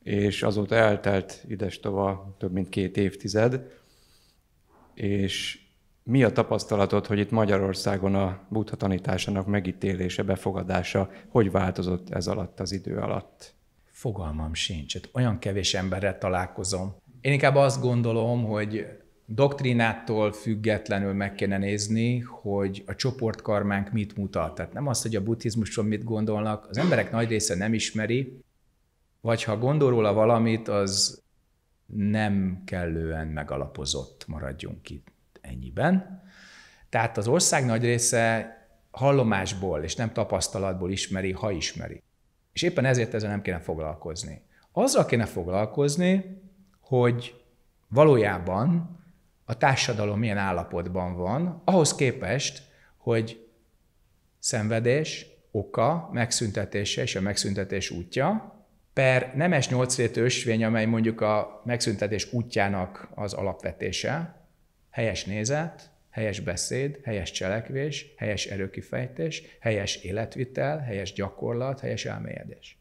és azóta eltelt idestova több mint két évtized és mi a tapasztalatod, hogy itt Magyarországon a buddha tanításának megítélése, befogadása, hogy változott ez alatt az idő alatt? Fogalmam sincs. Hát olyan kevés emberrel találkozom. Én inkább azt gondolom, hogy doktrinától függetlenül meg kéne nézni, hogy a csoportkarmánk mit mutat. Tehát nem azt, hogy a buddhizmusról mit gondolnak, az emberek nagy része nem ismeri, vagy ha gondol róla valamit, az nem kellően megalapozott, maradjunk itt ennyiben. Tehát az ország nagy része hallomásból és nem tapasztalatból ismeri, ha ismeri. És éppen ezért ezzel nem kéne foglalkozni. Azzal kéne foglalkozni, hogy valójában a társadalom milyen állapotban van, ahhoz képest, hogy szenvedés, oka, megszüntetése és a megszüntetés útja, per nemes nyolcrétű ösvény, amely mondjuk a megszüntetés útjának az alapvetése, helyes nézet, helyes beszéd, helyes cselekvés, helyes erőkifejtés, helyes életvitel, helyes gyakorlat, helyes elmélyedés.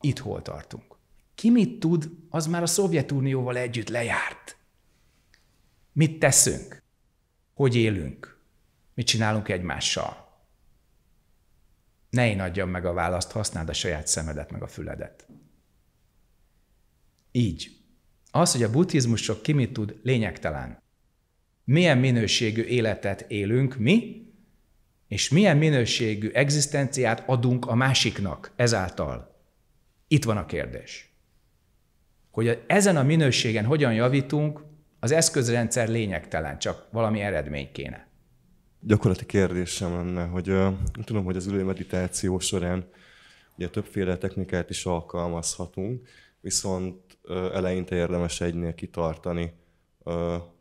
Itt hol tartunk? Ki mit tud, az már a Szovjetunióval együtt lejárt. Mit teszünk? Hogy élünk? Mit csinálunk egymással? Ne én adjam meg a választ, használd a saját szemedet meg a füledet. Így. Az, hogy a buddhizmusok ki mit tud, lényegtelen. Milyen minőségű életet élünk mi, és milyen minőségű egzisztenciát adunk a másiknak ezáltal. Itt van a kérdés. Hogy ezen a minőségen hogyan javítunk, az eszközrendszer lényegtelen, csak valami eredmény kéne. Gyakorlati kérdésem lenne, hogy uh, tudom, hogy az ülő meditáció során ugye többféle technikát is alkalmazhatunk, viszont eleinte érdemes egynél kitartani.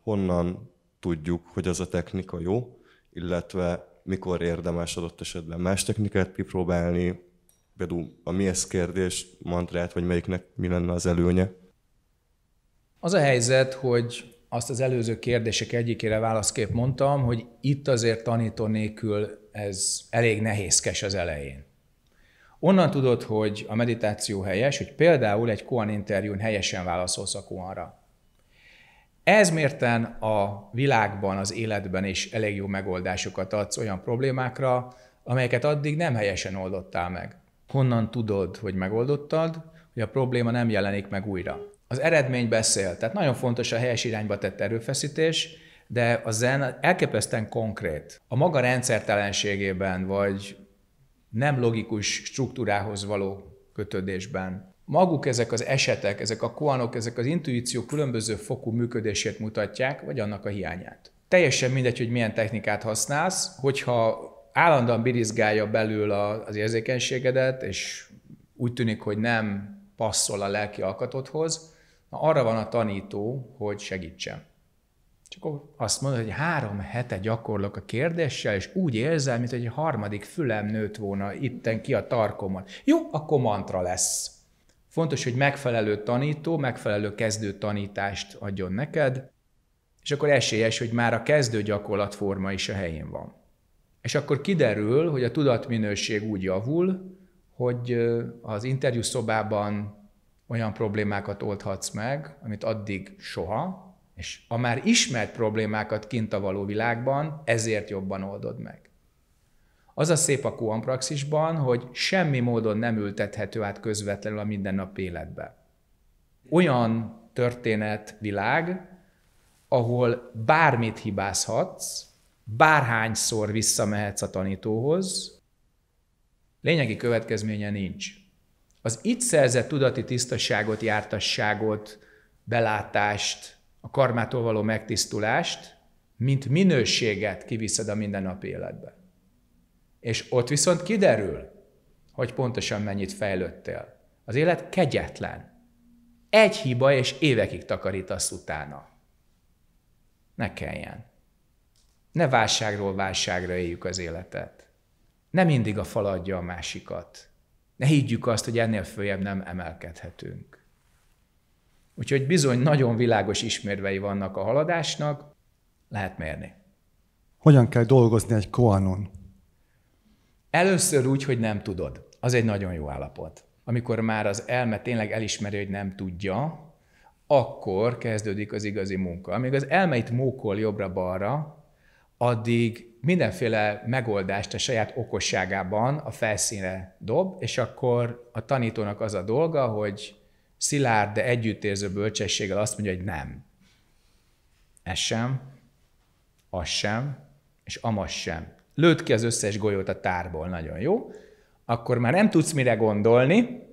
Honnan tudjuk, hogy az a technika jó, illetve mikor érdemes adott esetben más technikát kipróbálni, például a mi ez kérdés, mantrát, vagy melyiknek mi lenne az előnye? Az a helyzet, hogy azt az előző kérdések egyikére válaszképp mondtam, hogy itt azért tanító nélkül ez elég nehézkes az elején. Onnan tudod, hogy a meditáció helyes, hogy például egy Koan interjún helyesen válaszolsz a Koanra. Ez mérten a világban, az életben is elég jó megoldásokat adsz olyan problémákra, amelyeket addig nem helyesen oldottál meg. Honnan tudod, hogy megoldottad, hogy a probléma nem jelenik meg újra? Az eredmény beszél, tehát nagyon fontos a helyes irányba tett erőfeszítés, de a zen elképesztően konkrét. A maga rendszertelenségében, vagy nem logikus struktúrához való kötődésben. Maguk ezek az esetek, ezek a koanok, ezek az intuíció különböző fokú működését mutatják, vagy annak a hiányát. Teljesen mindegy, hogy milyen technikát használsz, hogyha állandóan birizgálja belül az érzékenységedet, és úgy tűnik, hogy nem passzol a lelki alkatodhoz, na arra van a tanító, hogy segítsen csak akkor azt mondod, hogy három hete gyakorlok a kérdéssel, és úgy érzem, mint hogy egy harmadik fülem nőtt volna itten ki a tarkomon. Jó, akkor mantra lesz. Fontos, hogy megfelelő tanító, megfelelő kezdő tanítást adjon neked, és akkor esélyes, hogy már a kezdő gyakorlatforma is a helyén van. És akkor kiderül, hogy a tudatminőség úgy javul, hogy az interjú szobában olyan problémákat oldhatsz meg, amit addig soha, és a már ismert problémákat kint a való világban ezért jobban oldod meg. Az a szép a kuampraxisban, praxisban, hogy semmi módon nem ültethető át közvetlenül a mindennapi életbe. Olyan történet, világ, ahol bármit hibázhatsz, bárhányszor visszamehetsz a tanítóhoz, lényegi következménye nincs. Az itt szerzett tudati tisztaságot, jártasságot, belátást, a karmától való megtisztulást, mint minőséget kiviszed a mindennapi életbe. És ott viszont kiderül, hogy pontosan mennyit fejlődtél. Az élet kegyetlen. Egy hiba, és évekig takarítasz utána. Ne kelljen. Ne válságról válságra éljük az életet. Ne mindig a faladja a másikat. Ne higgyük azt, hogy ennél följebb nem emelkedhetünk. Úgyhogy bizony nagyon világos ismérvei vannak a haladásnak, lehet mérni. Hogyan kell dolgozni egy koanon? Először úgy, hogy nem tudod. Az egy nagyon jó állapot. Amikor már az elme tényleg elismeri, hogy nem tudja, akkor kezdődik az igazi munka. Amíg az elmeit mókol jobbra-balra, addig mindenféle megoldást a saját okosságában a felszínre dob, és akkor a tanítónak az a dolga, hogy szilárd, de együttérző bölcsességgel azt mondja, hogy nem. Ez sem, az sem, és amaz sem. Lőd ki az összes golyót a tárból, nagyon jó. Akkor már nem tudsz mire gondolni,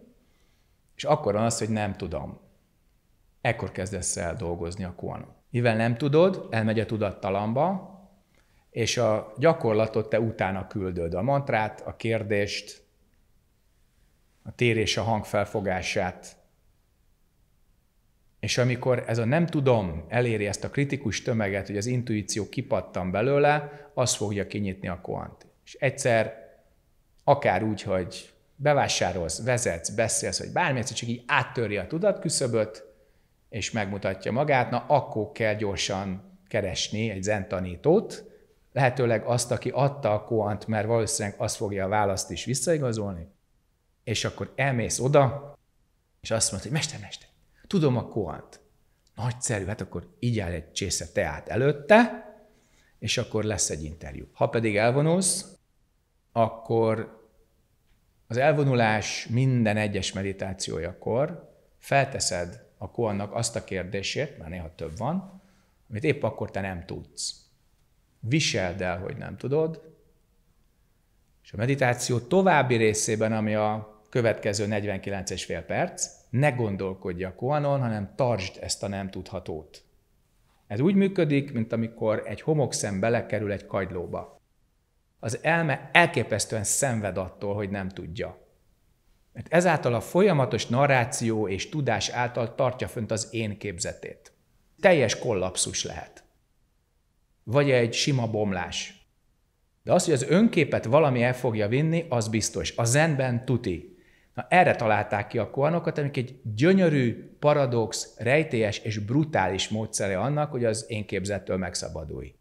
és akkor van az, hogy nem tudom. Ekkor kezdesz el dolgozni a kónon. Mivel nem tudod, elmegy a tudattalamba, és a gyakorlatot te utána küldöd. A mantrát, a kérdést, a térés a hang felfogását, és amikor ez a nem tudom eléri ezt a kritikus tömeget, hogy az intuíció kipattan belőle, az fogja kinyitni a koant. És egyszer, akár úgy, hogy bevásárolsz, vezetsz, beszélsz, vagy bármi, egyszer csak így áttörje a tudatküszöböt, és megmutatja magát, na akkor kell gyorsan keresni egy zentanítót, lehetőleg azt, aki adta a koant, mert valószínűleg azt fogja a választ is visszaigazolni, és akkor elmész oda, és azt mondod, hogy mester, mester, tudom a koant. Nagyszerű, hát akkor így áll egy csésze teát előtte, és akkor lesz egy interjú. Ha pedig elvonulsz, akkor az elvonulás minden egyes meditációjakor felteszed a koannak azt a kérdését, mert néha több van, amit épp akkor te nem tudsz. Viseld el, hogy nem tudod, és a meditáció további részében, ami a következő 49 perc, ne gondolkodj a koanon, hanem tartsd ezt a nem tudhatót. Ez úgy működik, mint amikor egy homokszem belekerül egy kagylóba. Az elme elképesztően szenved attól, hogy nem tudja. Mert ezáltal a folyamatos narráció és tudás által tartja fönt az én képzetét. Teljes kollapszus lehet. Vagy egy sima bomlás. De az, hogy az önképet valami el fogja vinni, az biztos. A zenben tuti. Na erre találták ki a koanokat, amik egy gyönyörű, paradox, rejtélyes és brutális módszere annak, hogy az én képzettől megszabadulj.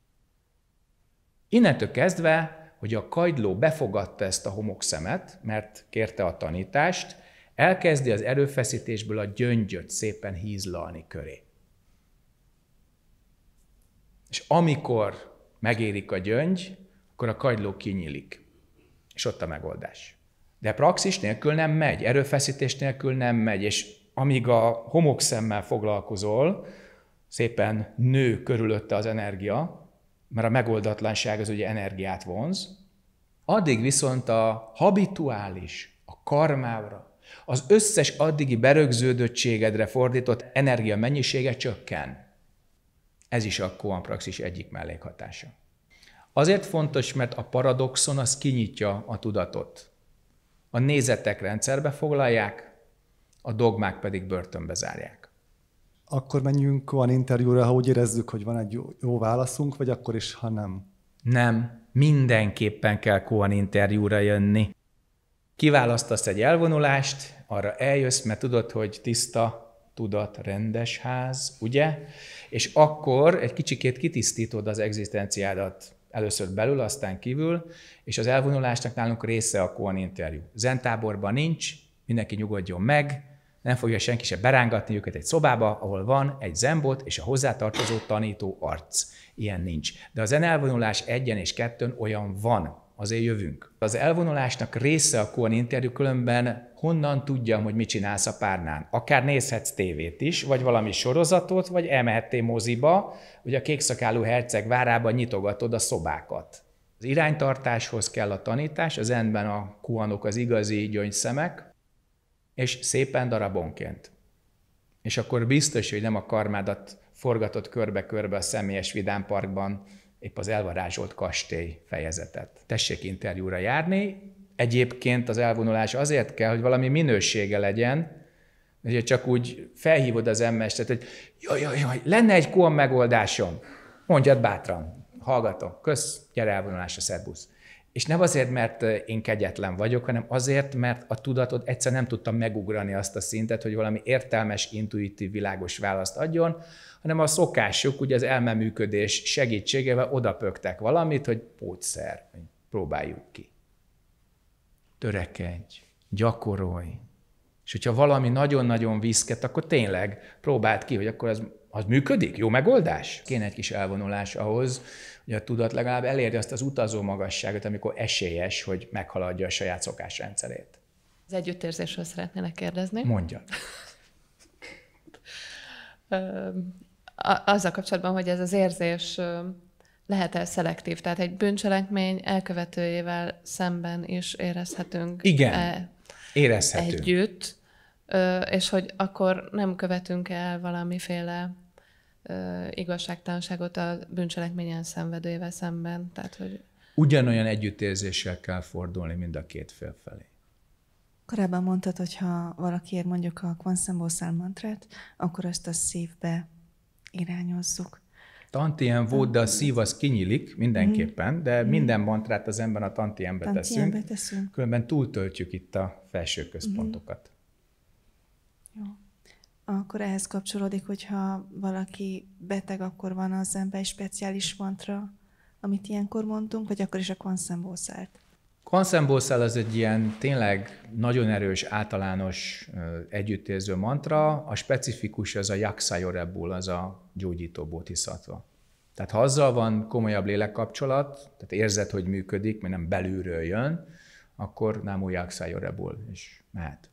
Innentől kezdve, hogy a kajdló befogadta ezt a homokszemet, mert kérte a tanítást, elkezdi az erőfeszítésből a gyöngyöt szépen hízlalni köré. És amikor megérik a gyöngy, akkor a kajdló kinyílik. És ott a megoldás. De praxis nélkül nem megy, erőfeszítés nélkül nem megy, és amíg a homokszemmel foglalkozol, szépen nő körülötte az energia, mert a megoldatlanság az ugye energiát vonz, addig viszont a habituális, a karmára, az összes addigi berögződöttségedre fordított energia mennyisége csökken. Ez is a koanpraxis egyik mellékhatása. Azért fontos, mert a paradoxon az kinyitja a tudatot a nézetek rendszerbe foglalják, a dogmák pedig börtönbe zárják. Akkor menjünk van interjúra, ha úgy érezzük, hogy van egy jó, jó válaszunk, vagy akkor is, ha nem? Nem, mindenképpen kell Kóan interjúra jönni. Kiválasztasz egy elvonulást, arra eljössz, mert tudod, hogy tiszta, tudat, rendes ház, ugye? És akkor egy kicsikét kitisztítod az egzisztenciádat Először belül, aztán kívül, és az elvonulásnak nálunk része a Kohn interjú. Zentáborban nincs, mindenki nyugodjon meg, nem fogja senki se berángatni őket egy szobába, ahol van egy zembot és a hozzátartozó tanító arc. Ilyen nincs. De a zenelvonulás egyen és kettőn olyan van azért jövünk. Az elvonulásnak része a Kuan interjú, különben honnan tudjam, hogy mit csinálsz a párnán. Akár nézhetsz tévét is, vagy valami sorozatot, vagy elmehettél moziba, hogy a kékszakálú herceg várában nyitogatod a szobákat. Az iránytartáshoz kell a tanítás, az endben a kuhanok az igazi gyöngyszemek, és szépen darabonként. És akkor biztos, hogy nem a karmádat forgatott körbe-körbe a személyes vidámparkban, épp az elvarázsolt kastély fejezetet. Tessék interjúra járni, egyébként az elvonulás azért kell, hogy valami minősége legyen, hogy csak úgy felhívod az ms hogy jaj, jaj, jaj, lenne egy kuam megoldásom. Mondjad hát bátran, hallgatom, kösz, gyere elvonulásra, szerbusz. És nem azért, mert én kegyetlen vagyok, hanem azért, mert a tudatod egyszer nem tudta megugrani azt a szintet, hogy valami értelmes, intuitív, világos választ adjon, hanem a szokásuk, ugye az elmeműködés segítségével odapöktek valamit, hogy pótszer, próbáljuk ki. Törekedj, gyakorolj. És hogyha valami nagyon-nagyon viszket, akkor tényleg próbáld ki, hogy akkor az, az működik, jó megoldás. Kéne egy kis elvonulás ahhoz, hogy a tudat legalább elérje azt az utazó magasságot, amikor esélyes, hogy meghaladja a saját szokásrendszerét. Az együttérzésről szeretnének kérdezni. Mondja azzal kapcsolatban, hogy ez az érzés lehet-e szelektív? Tehát egy bűncselekmény elkövetőjével szemben is érezhetünk. Igen, e, érezhetünk. Együtt, és hogy akkor nem követünk el valamiféle igazságtalanságot a bűncselekményen szenvedőjével szemben. Tehát, hogy... Ugyanolyan együttérzéssel kell fordulni mind a két fél felé. Korábban mondtad, hogy ha valaki ér mondjuk a Kwan mantrát, akkor ezt a szívbe irányozzuk. Tantien volt, de a szív az kinyílik mindenképpen, de mhm. minden mantrát az ember a tantienbe teszünk, teszünk. Különben túltöltjük itt a felső központokat. Mhm. Jó. Akkor ehhez kapcsolódik, hogyha valaki beteg, akkor van az ember egy speciális mantra, amit ilyenkor mondtunk, vagy akkor is a konszembószert? hansen az egy ilyen tényleg nagyon erős, általános együttérző mantra, a specifikus az a jaksajorebbul, az a gyógyító bótiszatva. Tehát ha azzal van komolyabb lélekkapcsolat, tehát érzed, hogy működik, mert nem belülről jön, akkor nem új jaksajorebbul, és mehet.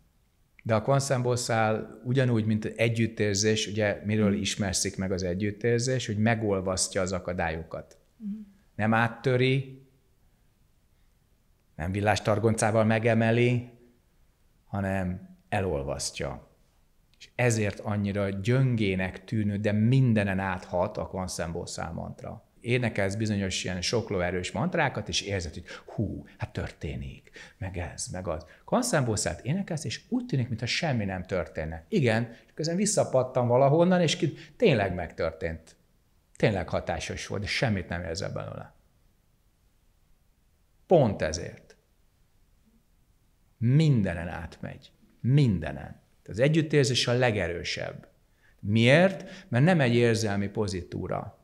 De a kvanszámbolszál ugyanúgy, mint az együttérzés, ugye miről ismerszik meg az együttérzés, hogy megolvasztja az akadályokat. Mhm. Nem áttöri, nem villás targoncával megemeli, hanem elolvasztja. És ezért annyira gyöngének tűnő, de mindenen áthat a konszembószál mantra. Énekelsz bizonyos ilyen soklóerős mantrákat, és érzed, hogy hú, hát történik, meg ez, meg az. Konszembószát énekelsz, és úgy tűnik, mintha semmi nem történne. Igen, és közben visszapattam valahonnan, és ki, tényleg megtörtént. Tényleg hatásos volt, de semmit nem érzel belőle. Pont ezért. Mindenen átmegy. Mindenen. Az együttérzés a legerősebb. Miért? Mert nem egy érzelmi pozitúra.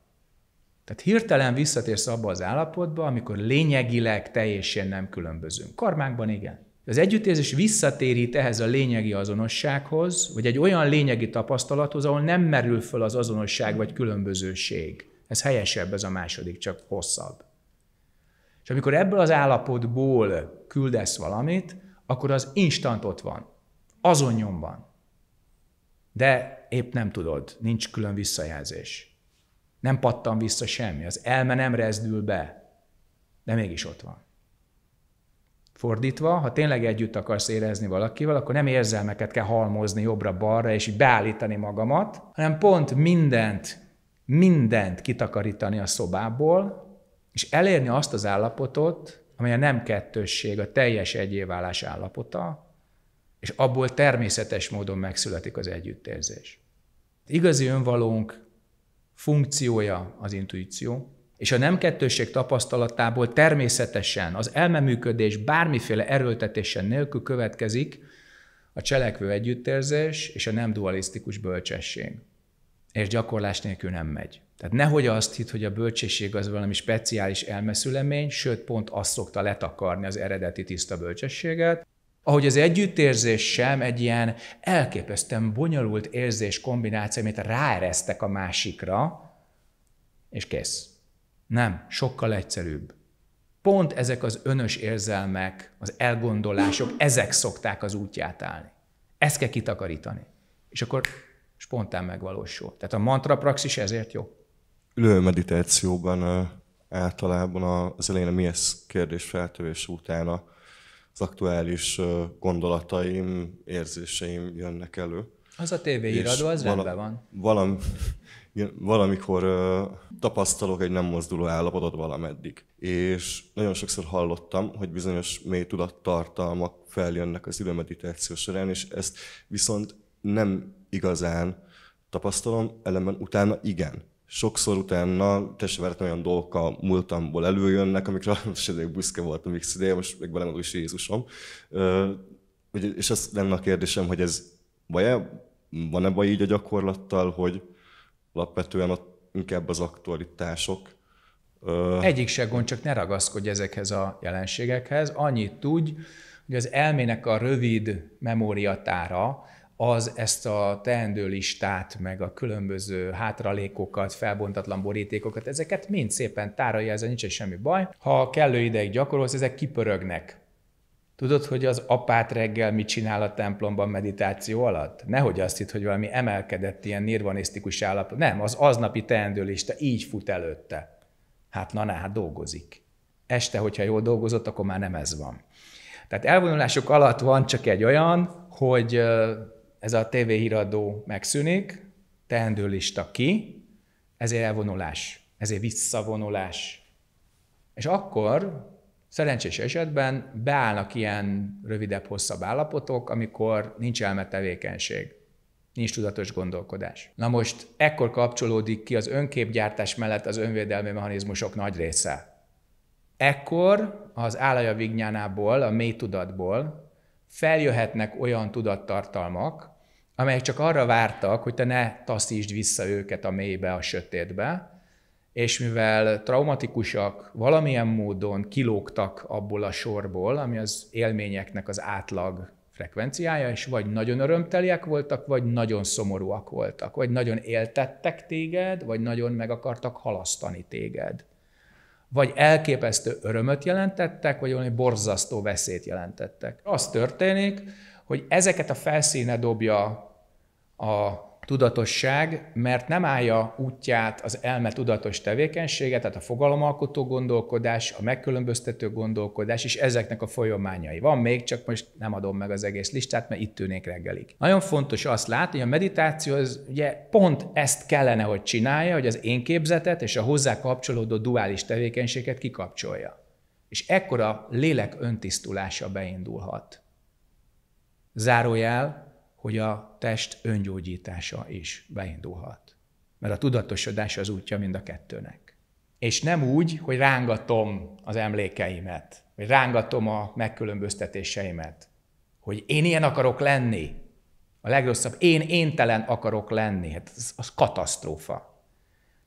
Tehát hirtelen visszatérsz abba az állapotba, amikor lényegileg teljesen nem különbözünk. Karmánkban igen. Az együttérzés visszatérít ehhez a lényegi azonossághoz, vagy egy olyan lényegi tapasztalathoz, ahol nem merül föl az azonosság vagy különbözőség. Ez helyesebb, ez a második, csak hosszabb. És amikor ebből az állapotból küldesz valamit, akkor az instant ott van. Azon nyomban. De épp nem tudod, nincs külön visszajelzés. Nem pattan vissza semmi, az elme nem rezdül be, de mégis ott van. Fordítva, ha tényleg együtt akarsz érezni valakivel, akkor nem érzelmeket kell halmozni jobbra-balra, és így beállítani magamat, hanem pont mindent, mindent kitakarítani a szobából, és elérni azt az állapotot, amely a nem kettősség, a teljes egyéválás állapota, és abból természetes módon megszületik az együttérzés. Igazi önvalónk funkciója az intuíció, és a nem kettősség tapasztalatából természetesen az elmeműködés bármiféle erőltetésen nélkül következik a cselekvő együttérzés és a nem dualisztikus bölcsesség. És gyakorlás nélkül nem megy. Tehát nehogy azt hitt, hogy a bölcsesség az valami speciális elmeszülemény, sőt, pont azt szokta letakarni az eredeti tiszta bölcsességet, ahogy az együttérzés sem egy ilyen elképesztően bonyolult érzés kombináció, amit ráeresztek a másikra, és kész. Nem, sokkal egyszerűbb. Pont ezek az önös érzelmek, az elgondolások, ezek szokták az útját állni. Ezt kell kitakarítani. És akkor spontán megvalósul. Tehát a mantra praxis ezért jó meditációban általában az elején a mi ez kérdés feltövés után az aktuális gondolataim, érzéseim jönnek elő. Az a tévé iradó, az vala, rendben van. Valam, valamikor tapasztalok egy nem mozduló állapotot valameddig. És nagyon sokszor hallottam, hogy bizonyos mély tudattartalmak feljönnek az időmeditáció során, és ezt viszont nem igazán tapasztalom, ellenben utána igen sokszor utána teljesen véletlenül olyan dolgok a múltamból előjönnek, amikre [LAUGHS] most ezért büszke voltam még idején, most még velem is Jézusom. És az lenne a kérdésem, hogy ez baj-e, van-e baj így a gyakorlattal, hogy alapvetően ott inkább az aktualitások egyik se gond, csak ne ragaszkodj ezekhez a jelenségekhez. Annyit tudj, hogy az elmének a rövid memóriatára az ezt a teendőlistát, meg a különböző hátralékokat, felbontatlan borítékokat, ezeket mind szépen tárolja, ezzel nincs semmi baj. Ha kellő ideig gyakorolsz, ezek kipörögnek. Tudod, hogy az apát reggel mit csinál a templomban meditáció alatt? Nehogy azt hitt, hogy valami emelkedett ilyen nirvanisztikus állapot. Nem, az aznapi teendőlista így fut előtte. Hát na, na hát dolgozik. Este, hogyha jól dolgozott, akkor már nem ez van. Tehát elvonulások alatt van csak egy olyan, hogy ez a tévéhíradó megszűnik, lista ki, ezért elvonulás, ezért visszavonulás. És akkor szerencsés esetben beállnak ilyen rövidebb, hosszabb állapotok, amikor nincs elmetevékenység, nincs tudatos gondolkodás. Na most ekkor kapcsolódik ki az önképgyártás mellett az önvédelmi mechanizmusok nagy része. Ekkor az állaja vignyánából, a mély tudatból, feljöhetnek olyan tudattartalmak, amelyek csak arra vártak, hogy te ne taszítsd vissza őket a mélybe, a sötétbe, és mivel traumatikusak valamilyen módon kilógtak abból a sorból, ami az élményeknek az átlag frekvenciája, és vagy nagyon örömteliek voltak, vagy nagyon szomorúak voltak, vagy nagyon éltettek téged, vagy nagyon meg akartak halasztani téged vagy elképesztő örömöt jelentettek, vagy valami borzasztó veszélyt jelentettek. Az történik, hogy ezeket a felszíne dobja a tudatosság, mert nem állja útját az elme tudatos tevékenysége, tehát a fogalomalkotó gondolkodás, a megkülönböztető gondolkodás és ezeknek a folyamányai. Van még, csak most nem adom meg az egész listát, mert itt tűnék reggelig. Nagyon fontos azt látni, hogy a meditáció az ugye pont ezt kellene, hogy csinálja, hogy az én képzetet és a hozzá kapcsolódó duális tevékenységet kikapcsolja. És ekkora lélek öntisztulása beindulhat. Zárójel, hogy a test öngyógyítása is beindulhat. Mert a tudatosodás az útja mind a kettőnek. És nem úgy, hogy rángatom az emlékeimet, vagy rángatom a megkülönböztetéseimet, hogy én ilyen akarok lenni, a legrosszabb, én éntelen akarok lenni, hát az, az katasztrófa.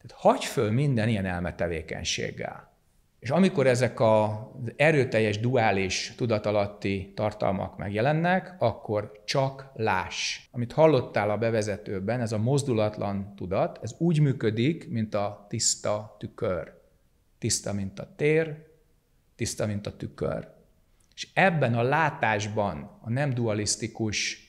Tehát hagyj föl minden ilyen elmetevékenységgel. És amikor ezek az erőteljes duális tudatalatti tartalmak megjelennek, akkor csak láss. Amit hallottál a bevezetőben, ez a mozdulatlan tudat, ez úgy működik, mint a tiszta tükör. Tiszta, mint a tér, tiszta, mint a tükör. És ebben a látásban, a nem dualisztikus,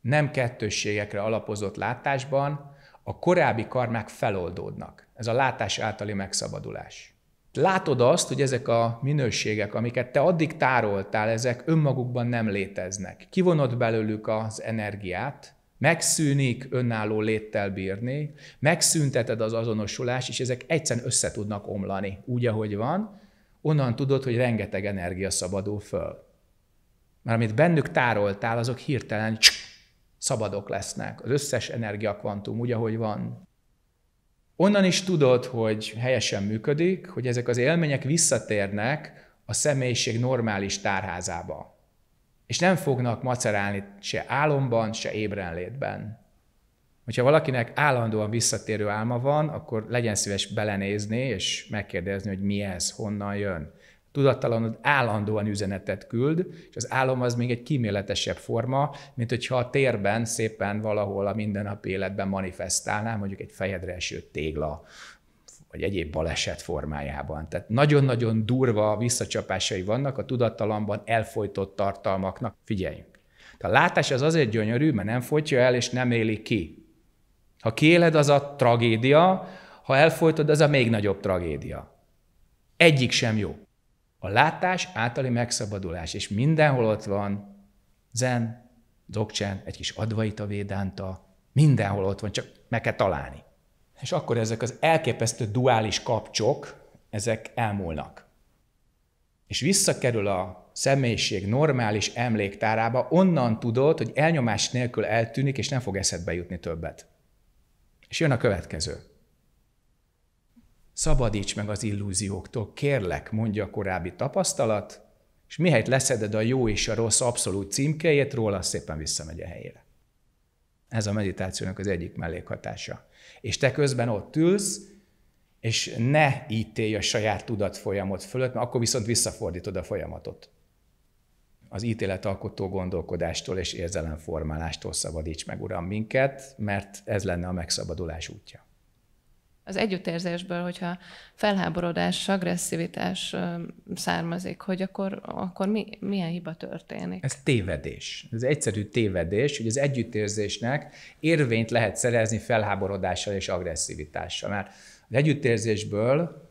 nem kettősségekre alapozott látásban a korábbi karmák feloldódnak. Ez a látás általi megszabadulás látod azt, hogy ezek a minőségek, amiket te addig tároltál, ezek önmagukban nem léteznek. Kivonod belőlük az energiát, megszűnik önálló léttel bírni, megszünteted az azonosulás, és ezek egyszerűen össze tudnak omlani, úgy, ahogy van, onnan tudod, hogy rengeteg energia szabadul föl. Mert amit bennük tároltál, azok hirtelen csk, szabadok lesznek. Az összes energiakvantum úgy, ahogy van onnan is tudod, hogy helyesen működik, hogy ezek az élmények visszatérnek a személyiség normális tárházába. És nem fognak macerálni se álomban, se ébrenlétben. Hogyha valakinek állandóan visszatérő álma van, akkor legyen szíves belenézni és megkérdezni, hogy mi ez, honnan jön tudattalanod állandóan üzenetet küld, és az álom az még egy kíméletesebb forma, mint hogyha a térben szépen valahol a mindennapi életben manifestálnál, mondjuk egy fejedre eső tégla, vagy egyéb baleset formájában. Tehát nagyon-nagyon durva visszacsapásai vannak a tudattalamban elfolytott tartalmaknak. Figyeljünk. A látás az azért gyönyörű, mert nem fogyja el és nem éli ki. Ha kiéled, az a tragédia, ha elfolytod, az a még nagyobb tragédia. Egyik sem jó. A látás általi megszabadulás, és mindenhol ott van zen, dzogcsen, egy kis advaita védánta, mindenhol ott van, csak meg kell találni. És akkor ezek az elképesztő duális kapcsok, ezek elmúlnak. És visszakerül a személyiség normális emléktárába, onnan tudod, hogy elnyomás nélkül eltűnik, és nem fog eszedbe jutni többet. És jön a következő szabadíts meg az illúzióktól, kérlek, mondja a korábbi tapasztalat, és mihelyt leszeded a jó és a rossz abszolút címkéjét, róla az szépen visszamegy a helyére. Ez a meditációnak az egyik mellékhatása. És te közben ott ülsz, és ne ítélj a saját tudatfolyamot fölött, mert akkor viszont visszafordítod a folyamatot. Az ítéletalkotó gondolkodástól és érzelemformálástól szabadíts meg, Uram, minket, mert ez lenne a megszabadulás útja az együttérzésből, hogyha felháborodás, agresszivitás származik, hogy akkor, akkor mi, milyen hiba történik? Ez tévedés. Ez egyszerű tévedés, hogy az együttérzésnek érvényt lehet szerezni felháborodással és agresszivitással. Mert az együttérzésből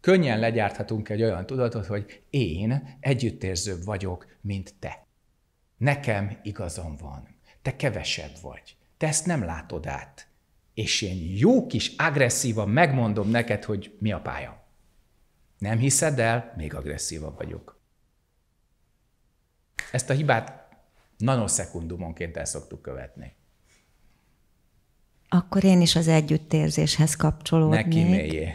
könnyen legyárthatunk egy olyan tudatot, hogy én együttérzőbb vagyok, mint te. Nekem igazam van. Te kevesebb vagy. Te ezt nem látod át és ilyen jó kis agresszívan megmondom neked, hogy mi a pálya. Nem hiszed el, még agresszívabb vagyok. Ezt a hibát nanoszekundumonként el szoktuk követni. Akkor én is az együttérzéshez kapcsolódnék. Neki mélyé.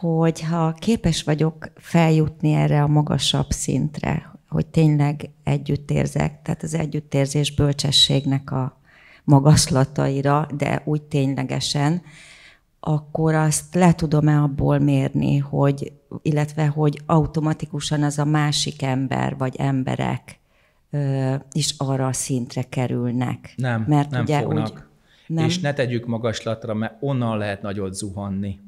Hogyha képes vagyok feljutni erre a magasabb szintre, hogy tényleg együttérzek, tehát az együttérzés bölcsességnek a magaslataira, de úgy ténylegesen, akkor azt le tudom-e abból mérni, hogy, illetve hogy automatikusan az a másik ember vagy emberek ö, is arra a szintre kerülnek. Nem, Mert nem ugye fognak. Úgy, nem? És ne tegyük magaslatra, mert onnan lehet nagyot zuhanni.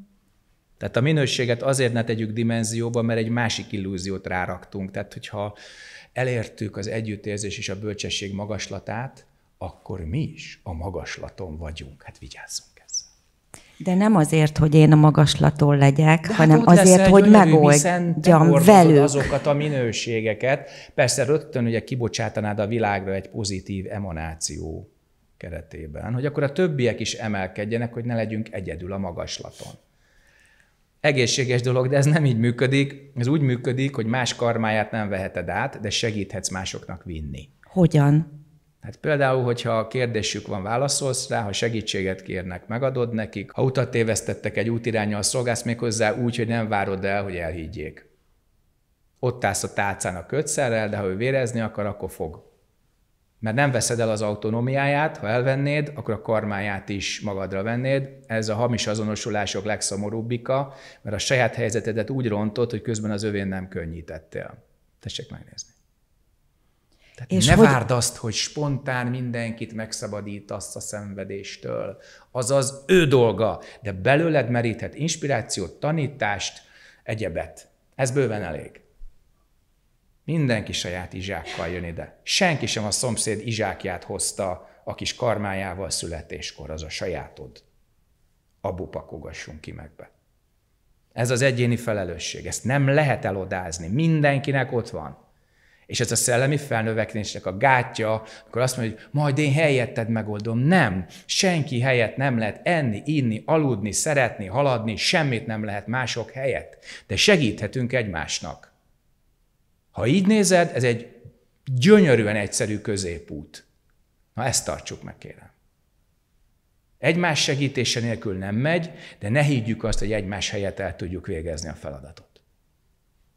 Tehát a minőséget azért ne tegyük dimenzióba, mert egy másik illúziót ráraktunk. Tehát, hogyha elértük az együttérzés és a bölcsesség magaslatát, akkor mi is a magaslaton vagyunk. Hát vigyázzunk ezzel. De nem azért, hogy én a magaslaton legyek, De hát hanem hát azért, leszel, hogy megoldjam velük. azokat a minőségeket. Persze rögtön ugye kibocsátanád a világra egy pozitív emonáció keretében, hogy akkor a többiek is emelkedjenek, hogy ne legyünk egyedül a magaslaton egészséges dolog, de ez nem így működik. Ez úgy működik, hogy más karmáját nem veheted át, de segíthetsz másoknak vinni. Hogyan? Hát például, hogyha kérdésük van, válaszolsz rá, ha segítséget kérnek, megadod nekik, ha utat tévesztettek egy útirányjal, szolgálsz még hozzá úgy, hogy nem várod el, hogy elhiggyék. Ott állsz a tálcán a kötszerrel, de ha ő vérezni akar, akkor fog. Mert nem veszed el az autonómiáját, ha elvennéd, akkor a karmáját is magadra vennéd. Ez a hamis azonosulások legszomorúbbika, mert a saját helyzetedet úgy rontott, hogy közben az övén nem könnyítettél. Tessék megnézni. Tehát és ne hogy... várd azt, hogy spontán mindenkit megszabadítasz a szenvedéstől. Az az ő dolga, de belőled meríthet inspirációt, tanítást, egyebet. Ez bőven elég. Mindenki saját izsákkal jön ide. Senki sem a szomszéd izsákját hozta a kis karmájával születéskor, az a sajátod. pakogassunk ki megbe. Ez az egyéni felelősség, ezt nem lehet elodázni, mindenkinek ott van. És ez a szellemi felnövekvésnek a gátja, akkor azt mondja, hogy majd én helyetted megoldom. Nem. Senki helyett nem lehet enni, inni, aludni, szeretni, haladni, semmit nem lehet mások helyett. De segíthetünk egymásnak. Ha így nézed, ez egy gyönyörűen egyszerű középút. Na ezt tartsuk meg, kérem. Egymás segítése nélkül nem megy, de ne higgyük azt, hogy egymás helyett el tudjuk végezni a feladatot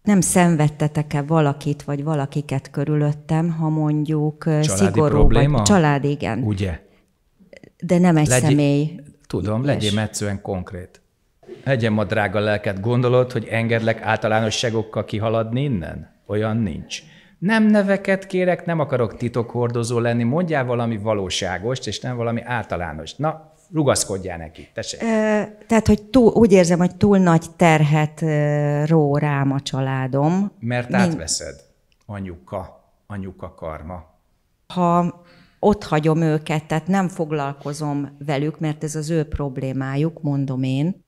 nem szenvedtetek-e valakit vagy valakiket körülöttem, ha mondjuk családi szigorú probléma? Vagy, család, igen. Ugye? De nem egy Legy- személy. Tudom, legyél egyszerűen konkrét. Legyen ma drága lelket, gondolod, hogy engedlek általánosságokkal kihaladni innen? Olyan nincs. Nem neveket kérek, nem akarok titokhordozó lenni, mondjál valami valóságost, és nem valami általános. Na, rugaszkodjál neki. Tessék. Tehát, hogy túl, úgy érzem, hogy túl nagy terhet ró rám a családom. Mert átveszed anyuka, anyuka karma. Ha ott hagyom őket, tehát nem foglalkozom velük, mert ez az ő problémájuk, mondom én.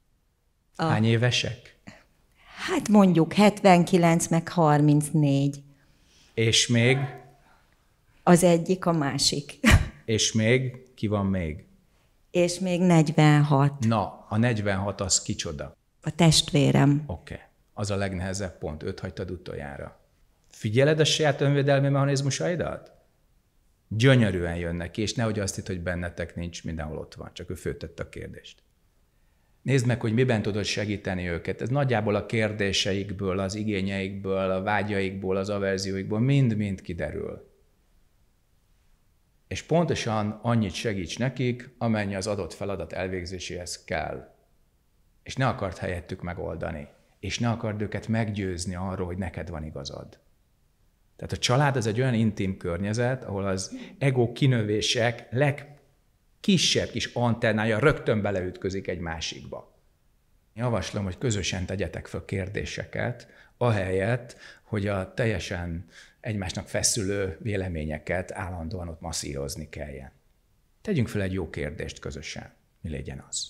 A... Hány évesek? Hát mondjuk 79 meg 34. És még? Az egyik, a másik. És még? Ki van még? és még 46. Na, a 46 az kicsoda? A testvérem. Oké. Okay. Az a legnehezebb pont, őt hagytad utoljára. Figyeled a saját önvédelmi mechanizmusaidat? Gyönyörűen jönnek és nehogy azt itt, hogy bennetek nincs, mindenhol ott van, csak ő főtette a kérdést. Nézd meg, hogy miben tudod segíteni őket. Ez nagyjából a kérdéseikből, az igényeikből, a vágyaikból, az averzióikból mind-mind kiderül és pontosan annyit segíts nekik, amennyi az adott feladat elvégzéséhez kell. És ne akart helyettük megoldani, és ne akard őket meggyőzni arról, hogy neked van igazad. Tehát a család az egy olyan intim környezet, ahol az ego kinövések legkisebb kis antennája rögtön beleütközik egy másikba. Javaslom, hogy közösen tegyetek fel kérdéseket, ahelyett, hogy a teljesen egymásnak feszülő véleményeket állandóan ott masszírozni kelljen. Tegyünk fel egy jó kérdést közösen. Mi legyen az?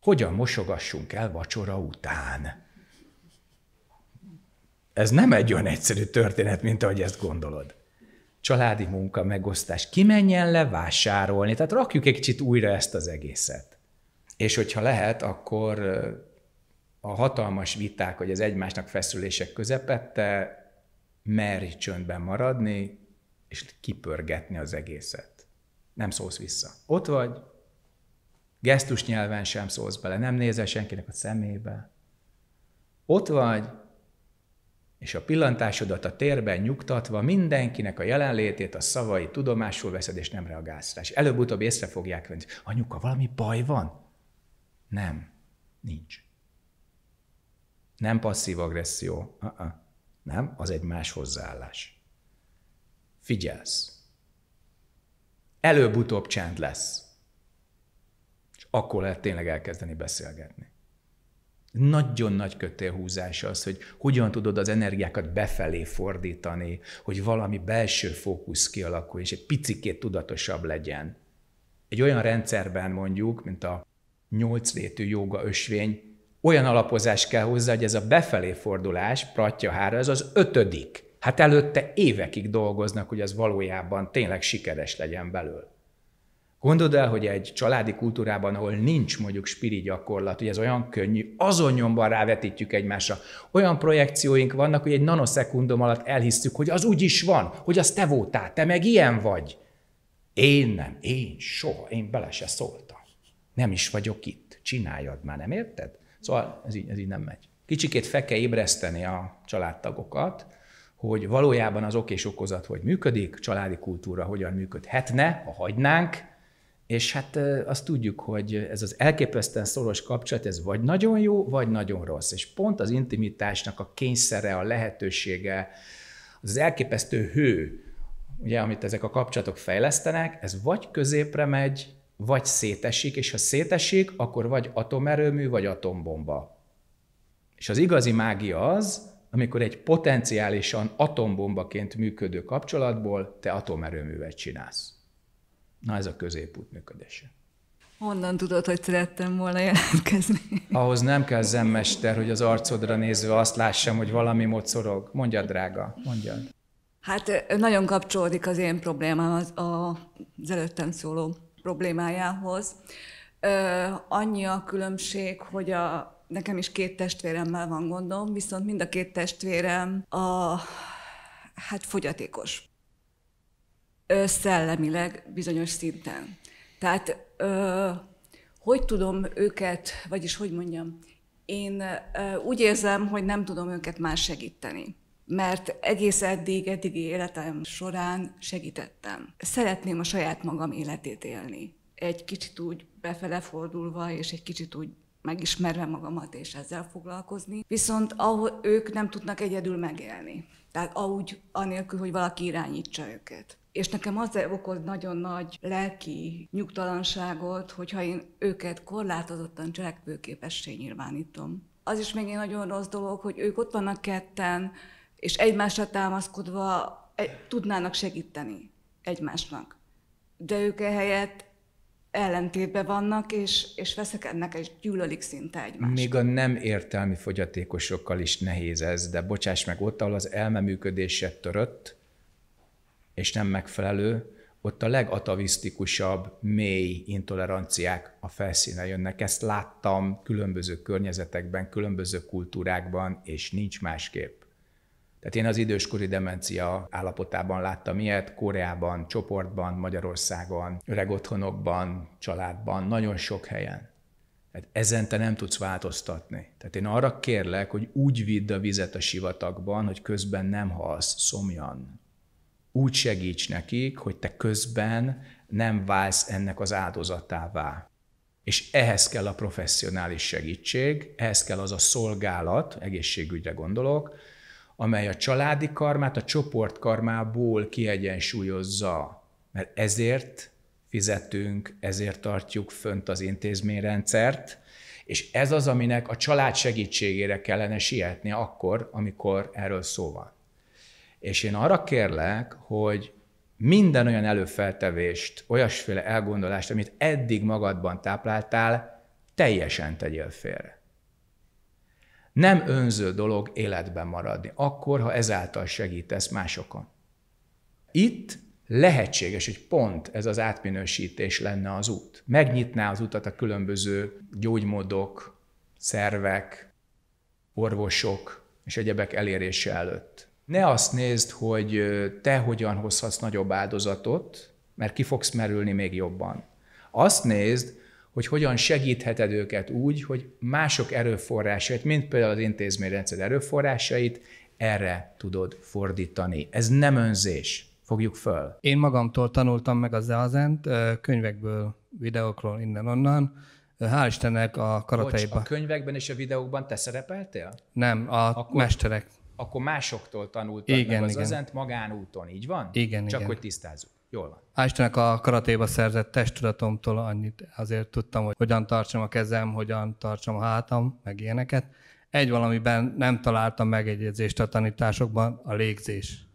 Hogyan mosogassunk el vacsora után? Ez nem egy olyan egyszerű történet, mint ahogy ezt gondolod. Családi munka, megosztás, kimenjen le vásárolni, tehát rakjuk egy kicsit újra ezt az egészet. És hogyha lehet, akkor a hatalmas viták, hogy az egymásnak feszülések közepette merj csöndben maradni, és kipörgetni az egészet. Nem szólsz vissza. Ott vagy, gesztus nyelven sem szólsz bele, nem nézel senkinek a szemébe. Ott vagy, és a pillantásodat a térben nyugtatva mindenkinek a jelenlétét, a szavait tudomásul veszed, és nem reagálsz rá. És előbb-utóbb észre fogják venni, anyuka, valami baj van? Nem, nincs. Nem passzív agresszió. Uh-uh. Nem, az egy más hozzáállás. Figyelsz. Előbb-utóbb csend lesz. És akkor lehet tényleg elkezdeni beszélgetni. Nagyon nagy kötélhúzás az, hogy hogyan tudod az energiákat befelé fordítani, hogy valami belső fókusz kialakul és egy picikét tudatosabb legyen. Egy olyan rendszerben mondjuk, mint a nyolc létű joga ösvény, olyan alapozás kell hozzá, hogy ez a befelé fordulás, hára, ez az ötödik. Hát előtte évekig dolgoznak, hogy az valójában tényleg sikeres legyen belőle. Gondold el, hogy egy családi kultúrában, ahol nincs mondjuk spiri gyakorlat, hogy ez olyan könnyű, azon nyomban rávetítjük egymásra. Olyan projekcióink vannak, hogy egy nanoszekundum alatt elhisszük, hogy az úgy is van, hogy az te voltál, te meg ilyen vagy. Én nem, én soha, én bele se szóltam. Nem is vagyok itt, csináljad már, nem érted? Szóval ez így, ez így nem megy. Kicsikét fel kell ébreszteni a családtagokat, hogy valójában az okés okozat hogy működik, családi kultúra hogyan működhetne, ha hagynánk, és hát azt tudjuk, hogy ez az elképesztően szoros kapcsolat, ez vagy nagyon jó, vagy nagyon rossz. És pont az intimitásnak a kényszere, a lehetősége, az elképesztő hő, ugye, amit ezek a kapcsolatok fejlesztenek, ez vagy középre megy, vagy szétesik, és ha szétesik, akkor vagy atomerőmű, vagy atombomba. És az igazi mágia az, amikor egy potenciálisan atombombaként működő kapcsolatból te atomerőművet csinálsz. Na ez a középút működése. Honnan tudod, hogy szerettem volna jelentkezni? [LAUGHS] Ahhoz nem kell zemmester, hogy az arcodra nézve azt lássam, hogy valami mocorog. Mondja drága, mondja. Hát nagyon kapcsolódik az én problémám az, az előttem szóló problémájához. Annyi a különbség, hogy a, nekem is két testvéremmel van gondom, viszont mind a két testvérem a, hát fogyatékos. Szellemileg bizonyos szinten. Tehát hogy tudom őket, vagyis hogy mondjam, én úgy érzem, hogy nem tudom őket már segíteni mert egész eddig, eddigi életem során segítettem. Szeretném a saját magam életét élni. Egy kicsit úgy befele fordulva, és egy kicsit úgy megismerve magamat, és ezzel foglalkozni. Viszont ahol ők nem tudnak egyedül megélni. Tehát ahogy, anélkül, hogy valaki irányítsa őket. És nekem az okoz nagyon nagy lelki nyugtalanságot, hogyha én őket korlátozottan cselekvőképessé nyilvánítom. Az is még egy nagyon rossz dolog, hogy ők ott vannak ketten, és egymásra támaszkodva e, tudnának segíteni egymásnak. De ők ehelyett ellentétben vannak, és, és veszekednek, és gyűlölik szinte egymást. Még a nem értelmi fogyatékosokkal is nehéz ez, de bocsáss meg, ott, ahol az működése törött, és nem megfelelő, ott a legatavisztikusabb, mély intoleranciák a felszíne jönnek. Ezt láttam különböző környezetekben, különböző kultúrákban, és nincs másképp. Tehát én az időskori demencia állapotában láttam ilyet, Koreában, csoportban, Magyarországon, öreg otthonokban, családban, nagyon sok helyen. Tehát ezen te nem tudsz változtatni. Tehát én arra kérlek, hogy úgy vidd a vizet a sivatagban, hogy közben nem halsz szomjan. Úgy segíts nekik, hogy te közben nem válsz ennek az áldozatává. És ehhez kell a professzionális segítség, ehhez kell az a szolgálat, egészségügyre gondolok, amely a családi karmát a karmából kiegyensúlyozza. Mert ezért fizetünk, ezért tartjuk fönt az intézményrendszert, és ez az, aminek a család segítségére kellene sietni akkor, amikor erről szó van. És én arra kérlek, hogy minden olyan előfeltevést, olyasféle elgondolást, amit eddig magadban tápláltál, teljesen tegyél félre nem önző dolog életben maradni, akkor, ha ezáltal segítesz másokon. Itt lehetséges, hogy pont ez az átminősítés lenne az út. Megnyitná az utat a különböző gyógymódok, szervek, orvosok és egyebek elérése előtt. Ne azt nézd, hogy te hogyan hozhatsz nagyobb áldozatot, mert ki fogsz merülni még jobban. Azt nézd, hogy hogyan segítheted őket úgy, hogy mások erőforrásait, mint például az intézményrendszer erőforrásait, erre tudod fordítani. Ez nem önzés. Fogjuk föl. Én magamtól tanultam meg az Zeazent, könyvekből, videókról, innen-onnan. Hál' Istennek a karateiba. Bocs, a könyvekben és a videókban te szerepeltél? Nem, a akkor, mesterek. Akkor másoktól tanultad igen, meg az igen. Azent magánúton, így van? Igen, Csak igen. hogy tisztázzuk. Jól van. Ástenek a karatéba szerzett testtudatomtól annyit azért tudtam, hogy hogyan tartsam a kezem, hogyan tartsam a hátam, meg ilyeneket. Egy valamiben nem találtam megegyezést a tanításokban, a légzés.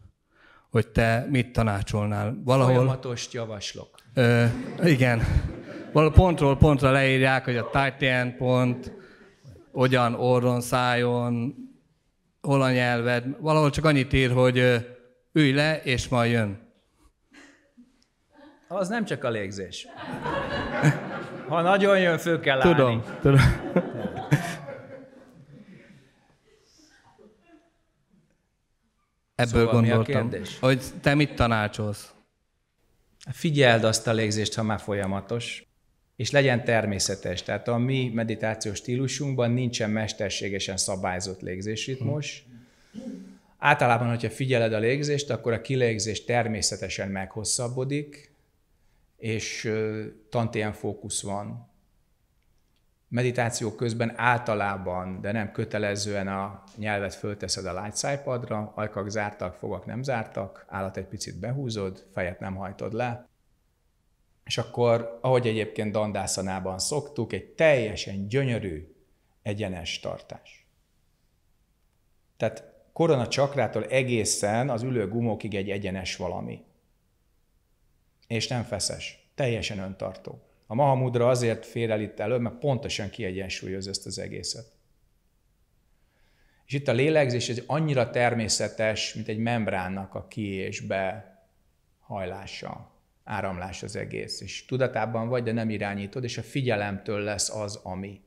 Hogy te mit tanácsolnál. Valahol... Folyamatost javaslok. Ö, igen. Valahol pontról pontra leírják, hogy a tight end pont, hogyan orron, szájon, hol a nyelved. Valahol csak annyit ír, hogy ülj le, és majd jön az nem csak a légzés. Ha nagyon jön, föl kell állni. Tudom, tudom. Ebből szóval gondoltam, hogy te mit tanácsolsz? Figyeld azt a légzést, ha már folyamatos, és legyen természetes. Tehát a mi meditációs stílusunkban nincsen mesterségesen szabályzott légzésritmus. Hm. Általában, hogyha figyeled a légzést, akkor a kilégzés természetesen meghosszabbodik, és tantiem fókusz van. Meditáció közben általában, de nem kötelezően a nyelvet fölteszed a szájpadra, ajkak zártak, fogak nem zártak, állat egy picit behúzod, fejet nem hajtod le, és akkor, ahogy egyébként dandászanában szoktuk, egy teljesen gyönyörű, egyenes tartás. Tehát korona csakrától egészen az ülő gumókig egy egyenes valami és nem feszes, teljesen öntartó. A Mahamudra azért fér el itt elő, mert pontosan kiegyensúlyoz ezt az egészet. És itt a lélegzés egy annyira természetes, mint egy membránnak a ki és be hajlása, áramlás az egész. És tudatában vagy, de nem irányítod, és a figyelemtől lesz az, ami.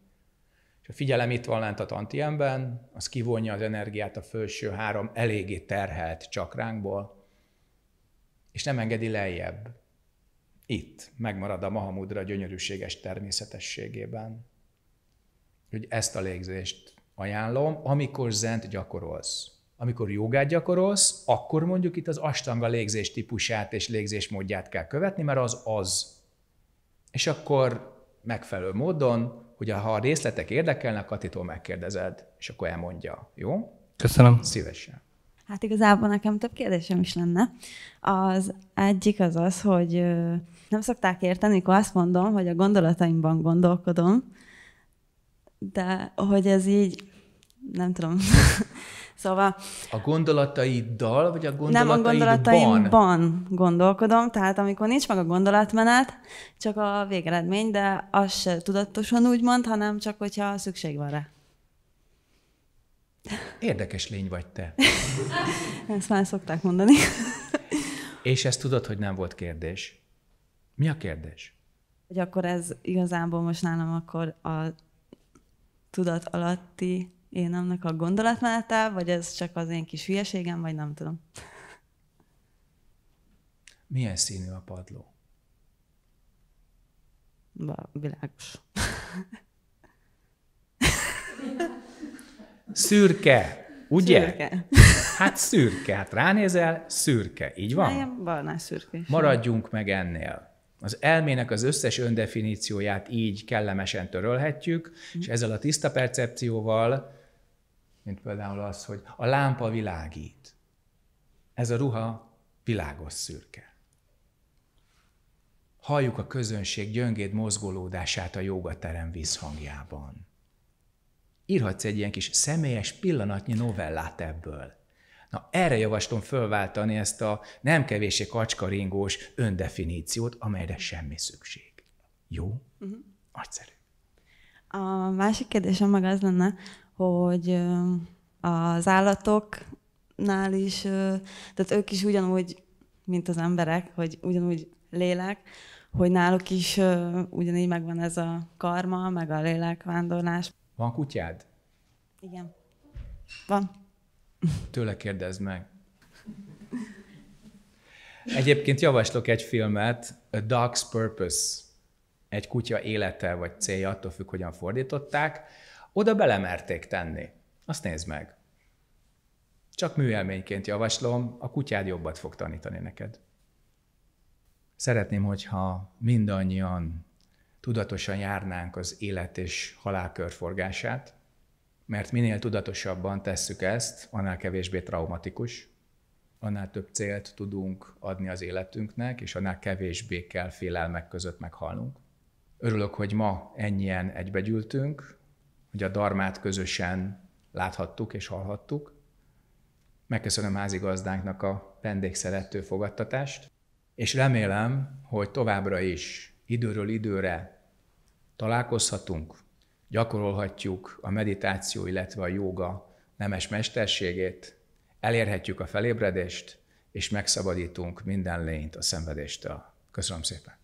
És a figyelem itt van lent a tantiemben, az kivonja az energiát a felső három eléggé terhelt csakránkból, és nem engedi lejjebb itt megmarad a Mahamudra gyönyörűséges természetességében. Hogy ezt a légzést ajánlom, amikor zent gyakorolsz. Amikor jogát gyakorolsz, akkor mondjuk itt az astanga légzés típusát és légzésmódját kell követni, mert az az. És akkor megfelelő módon, hogy ha a részletek érdekelnek, Katitól megkérdezed, és akkor elmondja. Jó? Köszönöm. Szívesen. Hát igazából nekem több kérdésem is lenne. Az egyik az az, hogy nem szokták érteni, amikor azt mondom, hogy a gondolataimban gondolkodom, de hogy ez így, nem tudom. [LAUGHS] szóval... A gondolataiddal, vagy a gondolataidban? Nem, a gondolataimban gondolkodom, tehát amikor nincs meg a gondolatmenet, csak a végeredmény, de az se tudatosan mond, hanem csak hogyha szükség van rá. Érdekes lény vagy te. [LAUGHS] Ezt már szokták mondani. [LAUGHS] És ezt tudod, hogy nem volt kérdés. Mi a kérdés? Hogy akkor ez igazából most nálam akkor a tudat alatti én annak a gondolatmenete, vagy ez csak az én kis hülyeségem, vagy nem tudom. Milyen színű a padló? Ba, világos. [LAUGHS] Szürke, ugye? Szürke. Hát szürke, hát ránézel, szürke, így van? nem, barnás szürke. Maradjunk meg ennél. Az elmének az összes öndefinícióját így kellemesen törölhetjük, mm. és ezzel a tiszta percepcióval, mint például az, hogy a lámpa világít. Ez a ruha világos szürke. Halljuk a közönség gyöngéd mozgolódását a jogaterem vízhangjában írhatsz egy ilyen kis személyes pillanatnyi novellát ebből. Na erre javaslom fölváltani ezt a nem kevésé kacskaringós öndefiníciót, amelyre semmi szükség. Jó? Uh-huh. Nagyszerű. A másik kérdésem maga az lenne, hogy az állatoknál is, tehát ők is ugyanúgy, mint az emberek, hogy ugyanúgy lélek, hogy náluk is ugyanígy megvan ez a karma, meg a lélekvándorlás. Van kutyád? Igen. Van. Tőle kérdezd meg. Egyébként javaslok egy filmet, A Dog's Purpose. Egy kutya élete vagy célja, attól függ, hogyan fordították. Oda belemerték tenni. Azt nézd meg. Csak műelményként javaslom, a kutyád jobbat fog tanítani neked. Szeretném, hogyha mindannyian tudatosan járnánk az élet és halál körforgását, mert minél tudatosabban tesszük ezt, annál kevésbé traumatikus, annál több célt tudunk adni az életünknek, és annál kevésbé kell félelmek között meghalnunk. Örülök, hogy ma ennyien egybegyűltünk, hogy a darmát közösen láthattuk és hallhattuk. Megköszönöm házigazdánknak a vendégszerető fogadtatást, és remélem, hogy továbbra is időről időre találkozhatunk, gyakorolhatjuk a meditáció, illetve a jóga nemes mesterségét, elérhetjük a felébredést, és megszabadítunk minden lényt a szenvedéstől. Köszönöm szépen!